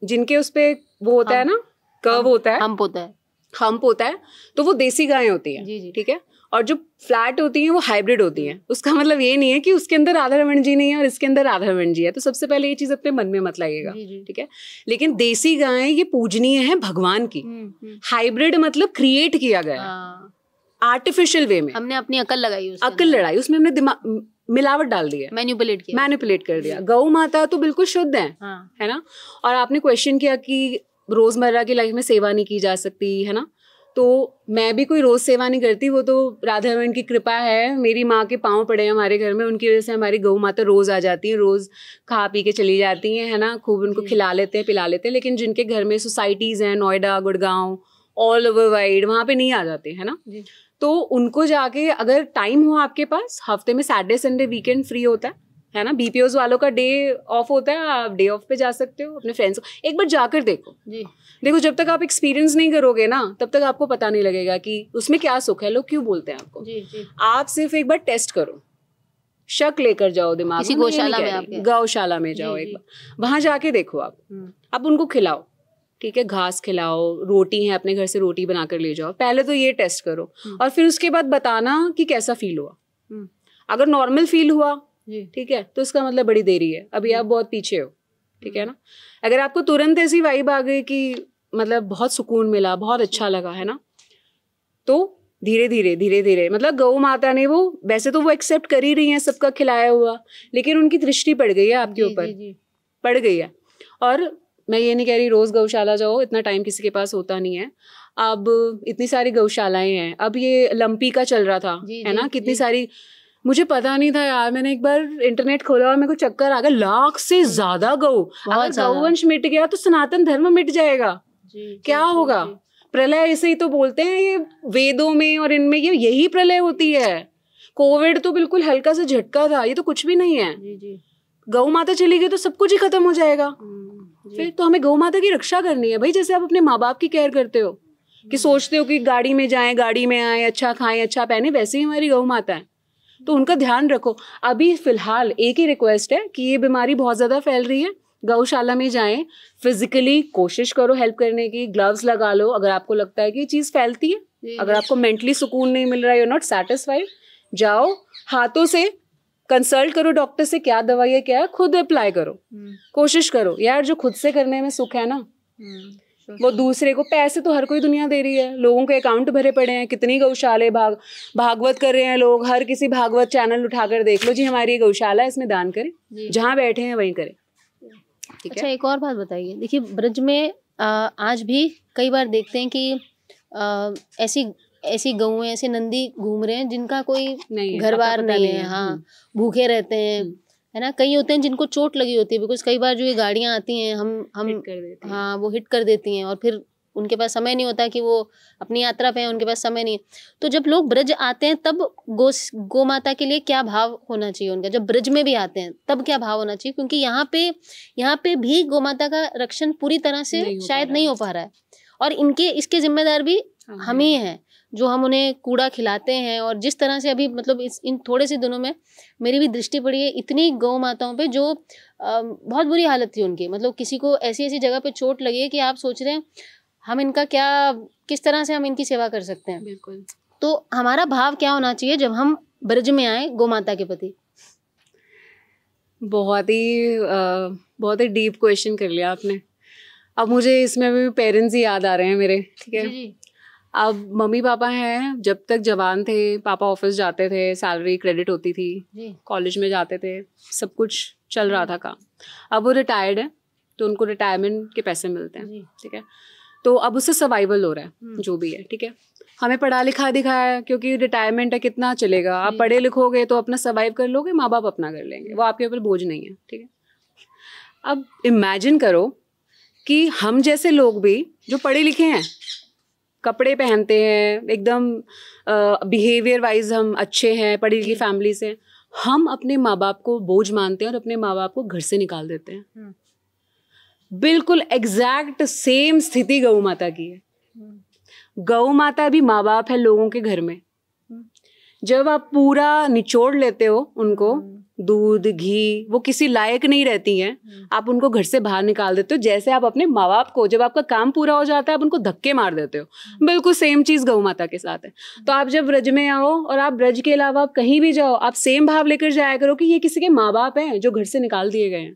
जिनके उस पर वो होता है ना कर्व होता है हम्प होता है हम्प होता है तो वो देसी गायें होती हैं ठीक है और जो फ्लैट होती हैं वो हाइब्रिड होती हैं उसका मतलब ये नहीं है कि उसके अंदर आधा रमन जी नहीं है और इसके अंदर आधा रमन जी है तो सबसे पहले ये चीज़ अपने मन में मत लाइएगा ठीक है लेकिन देसी गायें ये पूजनीय है भगवान की हाइब्रिड हम्म, हम्म। मतलब क्रिएट किया गया आर्टिफिशियल वे में हमने अपनी अकल लगाई अकल लड़ाई उसमें हमने दिमाग मिलावट डाल दी है मैन्युपुलेट किया मैन्युपुलेट कर दिया गौ माता तो बिल्कुल शुद्ध है हाँ। है ना और आपने क्वेश्चन किया कि रोजमर्रा की लाइफ में सेवा नहीं की जा सकती है ना तो मैं भी कोई रोज सेवा नहीं करती वो तो राधा रमन की कृपा है मेरी माँ के पाँव पड़े हैं हमारे घर में उनकी वजह से हमारी गऊ माता रोज आ जाती है रोज खा पी के चली जाती हैं है ना खूब उनको खिला लेते हैं पिला लेते हैं लेकिन जिनके घर में सोसाइटीज हैं Noida Gurgaon all over wide वहाँ पे नहीं आ जाते है ना तो उनको जाके अगर टाइम हो आपके पास हफ्ते में सैटरडे संडे वीकेंड फ्री होता है है ना बीपीओ वालों का डे ऑफ होता है आप डे ऑफ पे जा सकते हो अपने फ्रेंड्स को एक बार जाकर देखो जी देखो जब तक आप एक्सपीरियंस नहीं करोगे ना तब तक आपको पता नहीं लगेगा कि उसमें क्या सुख है लोग क्यों बोलते हैं आपको जी जी आप सिर्फ एक बार टेस्ट करो शक लेकर जाओ दिमाग गौशाला में गौशाला में जाओ एक बार वहां जाके देखो आप हम्म। आप उनको खिलाओ ठीक है घास खिलाओ रोटी है अपने घर से रोटी बना कर ले जाओ पहले तो ये टेस्ट करो हम्म। और फिर उसके बाद बताना कि कैसा फील हुआ हम्म। अगर नॉर्मल फील हुआ ठीक है तो इसका मतलब बड़ी देरी है अभी आप हम्म। बहुत पीछे हो ठीक है ना अगर आपको तुरंत ऐसी वाइब आ गई कि मतलब बहुत सुकून मिला बहुत अच्छा लगा है ना तो धीरे धीरे धीरे धीरे मतलब गौ माता ने वो वैसे तो वो एक्सेप्ट कर ही रही है सबका खिलाया हुआ लेकिन उनकी दृष्टि पड़ गई है आपके ऊपर पड़ गई है और मैं ये नहीं कह रही रोज़ गौशाला जाओ इतना टाइम किसी के पास होता नहीं है अब इतनी सारी गौशालाएं हैं अब ये लंपी का चल रहा था है ना कितनी सारी मुझे पता नहीं था यार मैंने एक बार इंटरनेट खोला और मेरे को चक्कर आ गया लाख से हम्म। ज्यादा गौ अगर गौवंश मिट गया तो सनातन धर्म मिट जाएगा क्या होगा प्रलय ऐसे ही तो बोलते हैं ये वेदों में और इनमें ये यही प्रलय होती है कोविड तो बिल्कुल हल्का सा झटका था ये तो कुछ भी नहीं है गौ माता चली गई तो सब कुछ ही खत्म हो जाएगा हम्म। फिर तो हमें गौ माता की रक्षा करनी है भाई जैसे आप अपने माँ बाप की केयर करते हो कि सोचते हो कि गाड़ी में जाएं गाड़ी में आए अच्छा खाएं अच्छा पहने वैसे ही हमारी गौ माता है तो उनका ध्यान रखो अभी फिलहाल एक ही रिक्वेस्ट है कि ये बीमारी बहुत ज़्यादा फैल रही है गौशाला में जाएं फिजिकली कोशिश करो हेल्प करने की ग्लव्स लगा लो अगर आपको लगता है कि ये चीज़ फैलती है अगर आपको मेंटली सुकून नहीं मिल रहा है यू नॉट सेटिस्फाइड जाओ हाथों से कंसल्ट करो डॉक्टर से क्या दवाई है क्या है खुद अप्लाई करो हम्म। कोशिश करो यार जो खुद से करने में सुख है ना हम्म, वो दूसरे को पैसे तो हर कोई दुनिया दे रही है लोगों के अकाउंट भरे पड़े हैं कितनी गौशाले भाग भागवत कर रहे हैं लोग हर किसी भागवत चैनल उठाकर देख लो जी हमारी गौशाला है इसमें दान करें जहाँ बैठे हैं वहीं करें ठीक अच्छा, है एक और बात बताइए देखिए ब्रज में आज भी कई बार देखते हैं कि ऐसी ऐसी गऊ ऐसे नंदी घूम रहे हैं जिनका कोई तो घर बार नहीं, नहीं है हाँ हम्म। भूखे रहते हैं हम्म। है ना कई होते हैं जिनको चोट लगी होती है बिकॉज कई बार जो ये गाड़ियाँ आती हैं हम हम हाँ वो हिट कर देती हैं और फिर उनके पास समय नहीं होता कि वो अपनी यात्रा पे हैं उनके पास समय नहीं तो जब लोग ब्रज आते हैं तब गो गो माता के लिए क्या भाव होना चाहिए उनका जब ब्रज में भी आते हैं तब क्या भाव होना चाहिए क्योंकि यहाँ पे यहाँ पे भी गो माता का रक्षण पूरी तरह से नहीं शायद नहीं हो पा रहा है और इनके इसके जिम्मेदार भी हम ही हैं जो हम उन्हें कूड़ा खिलाते हैं और जिस तरह से अभी मतलब इस इन थोड़े से दिनों में मेरी भी दृष्टि पड़ी है इतनी गौ माताओं पे जो आ, बहुत बुरी हालत थी उनकी मतलब किसी को ऐसी ऐसी जगह पे चोट लगी है कि आप सोच रहे हैं हम इनका क्या किस तरह से हम इनकी सेवा कर सकते हैं बिल्कुल तो हमारा भाव क्या होना चाहिए जब हम ब्रज में आए गौ माता के प्रति बहुत ही बहुत ही डीप क्वेश्चन कर लिया आपने अब मुझे इसमें भी पेरेंट्स ही याद आ रहे हैं मेरे ठीक है अब मम्मी पापा हैं जब तक जवान थे पापा ऑफिस जाते थे सैलरी क्रेडिट होती थी कॉलेज में जाते थे सब कुछ चल रहा था काम अब वो रिटायर्ड है तो उनको रिटायरमेंट के पैसे मिलते हैं ठीक है तो अब उससे सर्वाइवल हो रहा है हम्म। जो भी है ठीक है हमें पढ़ा लिखा दिखाया क्योंकि रिटायरमेंट है कितना चलेगा आप पढ़े लिखोगे तो अपना सर्वाइव कर लोगे माँ बाप अपना कर लेंगे वो आपके ऊपर बोझ नहीं है ठीक है अब इमेजिन करो कि हम जैसे लोग भी जो पढ़े लिखे हैं कपड़े पहनते हैं एकदम बिहेवियर वाइज हम अच्छे हैं पढ़ी लिखी फैमिली से हम अपने माँ बाप को बोझ मानते हैं और अपने माँ बाप को घर से निकाल देते हैं हम्म। बिल्कुल एग्जैक्ट सेम स्थिति गऊ माता की है हम्म। गऊ माता भी माँ बाप है लोगों के घर में हम्म। जब आप पूरा निचोड़ लेते हो उनको दूध घी वो किसी लायक नहीं रहती हैं हम्म। आप उनको घर से बाहर निकाल देते हो जैसे आप अपने माँ बाप को जब आपका काम पूरा हो जाता है आप उनको धक्के मार देते हो हम्म। बिल्कुल सेम चीज़ गौ माता के साथ है हम्म। तो आप जब ब्रज में आओ और आप ब्रज के अलावा आप कहीं भी जाओ आप सेम भाव लेकर जाया करो कि ये किसी के माँ बाप हैं जो घर से निकाल दिए गए हैं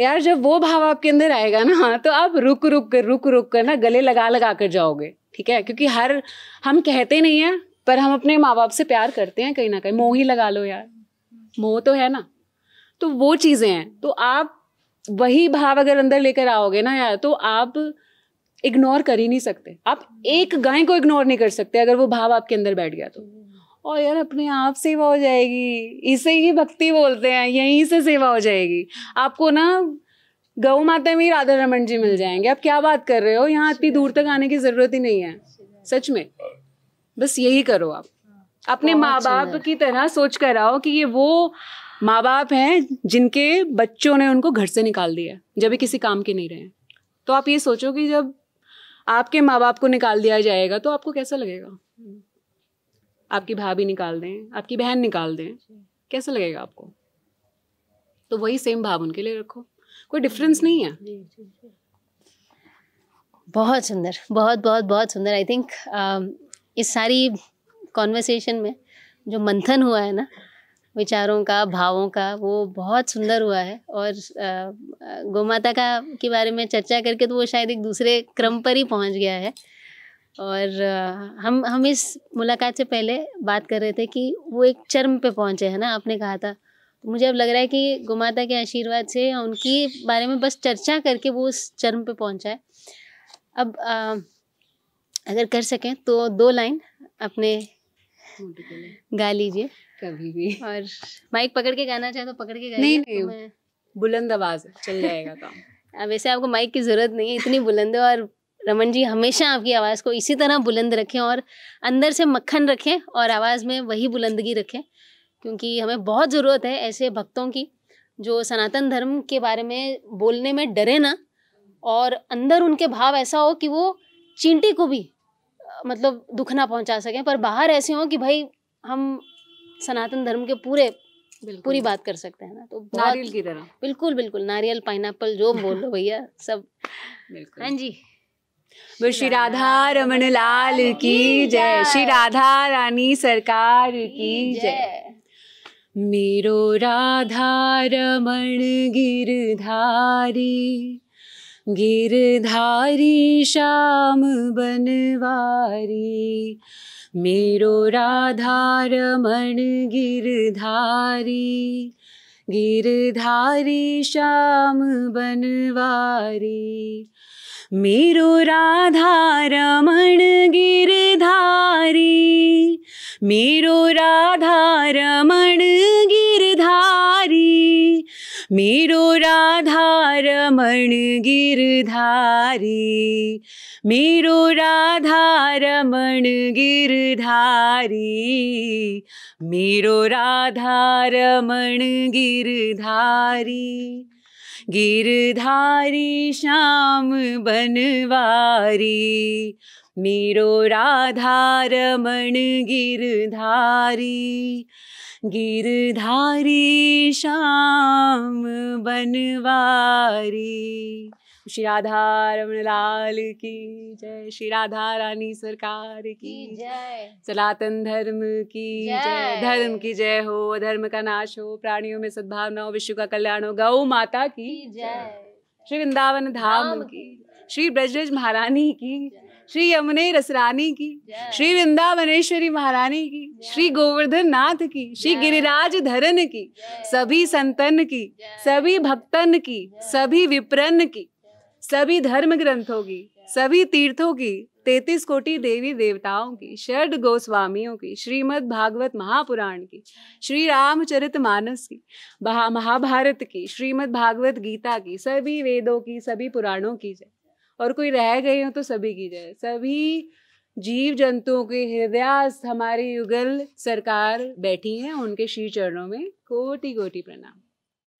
यार जब वो भाव आपके अंदर आएगा ना हाँ, तो आप रुक रुक कर रुक रुक कर ना गले लगा लगा कर जाओगे ठीक है क्योंकि हर हम कहते नहीं हैं पर हम अपने माँ बाप से प्यार करते हैं कहीं ना कहीं मोह ही लगा लो यार मोह तो है ना तो वो चीज़ें हैं तो आप वही भाव अगर अंदर लेकर आओगे ना यार तो आप इग्नोर कर ही नहीं सकते आप एक गाय को इग्नोर नहीं कर सकते अगर वो भाव आपके अंदर बैठ गया तो और यार अपने आप सेवा हो जाएगी इसे ही भक्ति बोलते हैं यहीं से सेवा हो जाएगी आपको ना गौ माता में ही राधा रमन जी मिल जाएंगे आप क्या बात कर रहे हो यहाँ इतनी दूर तक आने की ज़रूरत ही नहीं है सच में बस यही करो आप अपने माँ बाप की तरह सोच कर आओ कि ये वो माँ बाप हैं जिनके बच्चों ने उनको घर से निकाल दिया जब भी किसी काम के नहीं रहे तो आप ये सोचो कि जब आपके माँ बाप को निकाल दिया जाएगा तो आपको कैसा लगेगा आपकी भाभी निकाल दें आपकी बहन निकाल दें कैसा लगेगा आपको तो वही सेम भाव उनके लिए रखो कोई डिफरेंस नहीं है बहुत सुंदर बहुत बहुत बहुत सुंदर आई थिंक um, इस सारी कॉन्वर्सेशन में जो मंथन हुआ है ना विचारों का भावों का वो बहुत सुंदर हुआ है और गौमाता का के बारे में चर्चा करके तो वो शायद एक दूसरे क्रम पर ही पहुंच गया है और हम हम इस मुलाकात से पहले बात कर रहे थे कि वो एक चरम पे पहुंचे हैं ना आपने कहा था तो मुझे अब लग रहा है कि माता के आशीर्वाद से उनकी बारे में बस चर्चा करके वो उस चरम पे पहुंचा है अब आ, अगर कर सकें तो दो लाइन अपने गा लीजिए कभी भी और माइक पकड़ के गाना चाहे तो पकड़ के नहीं नहीं बुलंद आवाज चल जाएगा काम वैसे आपको माइक की जरूरत नहीं है इतनी बुलंद है और रमन जी हमेशा आपकी आवाज़ को इसी तरह बुलंद रखें और अंदर से मक्खन रखें और आवाज़ में वही बुलंदगी रखें क्योंकि हमें बहुत ज़रूरत है ऐसे भक्तों की जो सनातन धर्म के बारे में बोलने में डरे ना और अंदर उनके भाव ऐसा हो कि वो चींटी को भी मतलब दुख ना पहुंचा सकें पर बाहर ऐसे हों कि भाई हम सनातन धर्म के पूरे पूरी बात कर सकते हैं ना तो नारियल की तरह बिल्कुल बिल्कुल नारियल पाइन जो बोल लो भैया सब हाँ जी श्री राधा रमन लाल की जय श्री राधा रानी सरकार की जय मेरो राधा रमन गिरधारी गिरधारी श्याम बनवारी मेरो राधा रमण गिरधारी गिरधारी श्याम बनवारी मेरो राधारमण गिरधारी मेरो राधारमण गिरधारी मेरो राधारमण गिरधारी मेरो राधारमण गिरधारी मेरो राधारमण गिरधारी गिरधारी श्याम बनवारी मेरो राधारमण गिरधारी गिरधारी श्याम बनवारी श्री राधा रमन लाल की जय श्री राधा रानी सरकार की जय सनातन धर्म की जय धर्म की जय हो धर्म का नाश हो प्राणियों में सद्भावना हो विश्व का कल्याण हो गौ माता की जय श्री वृंदावन धाम की श्री ब्रजरज महारानी की श्री यमुने रसरानी की श्री वृंदावनेश्वरी महारानी की श्री गोवर्धन नाथ की श्री गिरिराज धरन की सभी संतन की सभी भक्तन की सभी विप्रन की सभी धर्म ग्रंथों की सभी तीर्थों की तैतीस कोटि देवी देवताओं की षड गोस्वामियों की श्रीमद् भागवत महापुराण की श्री रामचरित मानस की महाभारत की श्रीमद् भागवत गीता की सभी वेदों की सभी पुराणों की जय और कोई रह गए हो तो सभी की जय सभी जीव जंतुओं के हृदयास्त हमारी युगल सरकार बैठी है उनके श्री चरणों में कोटि कोटि प्रणाम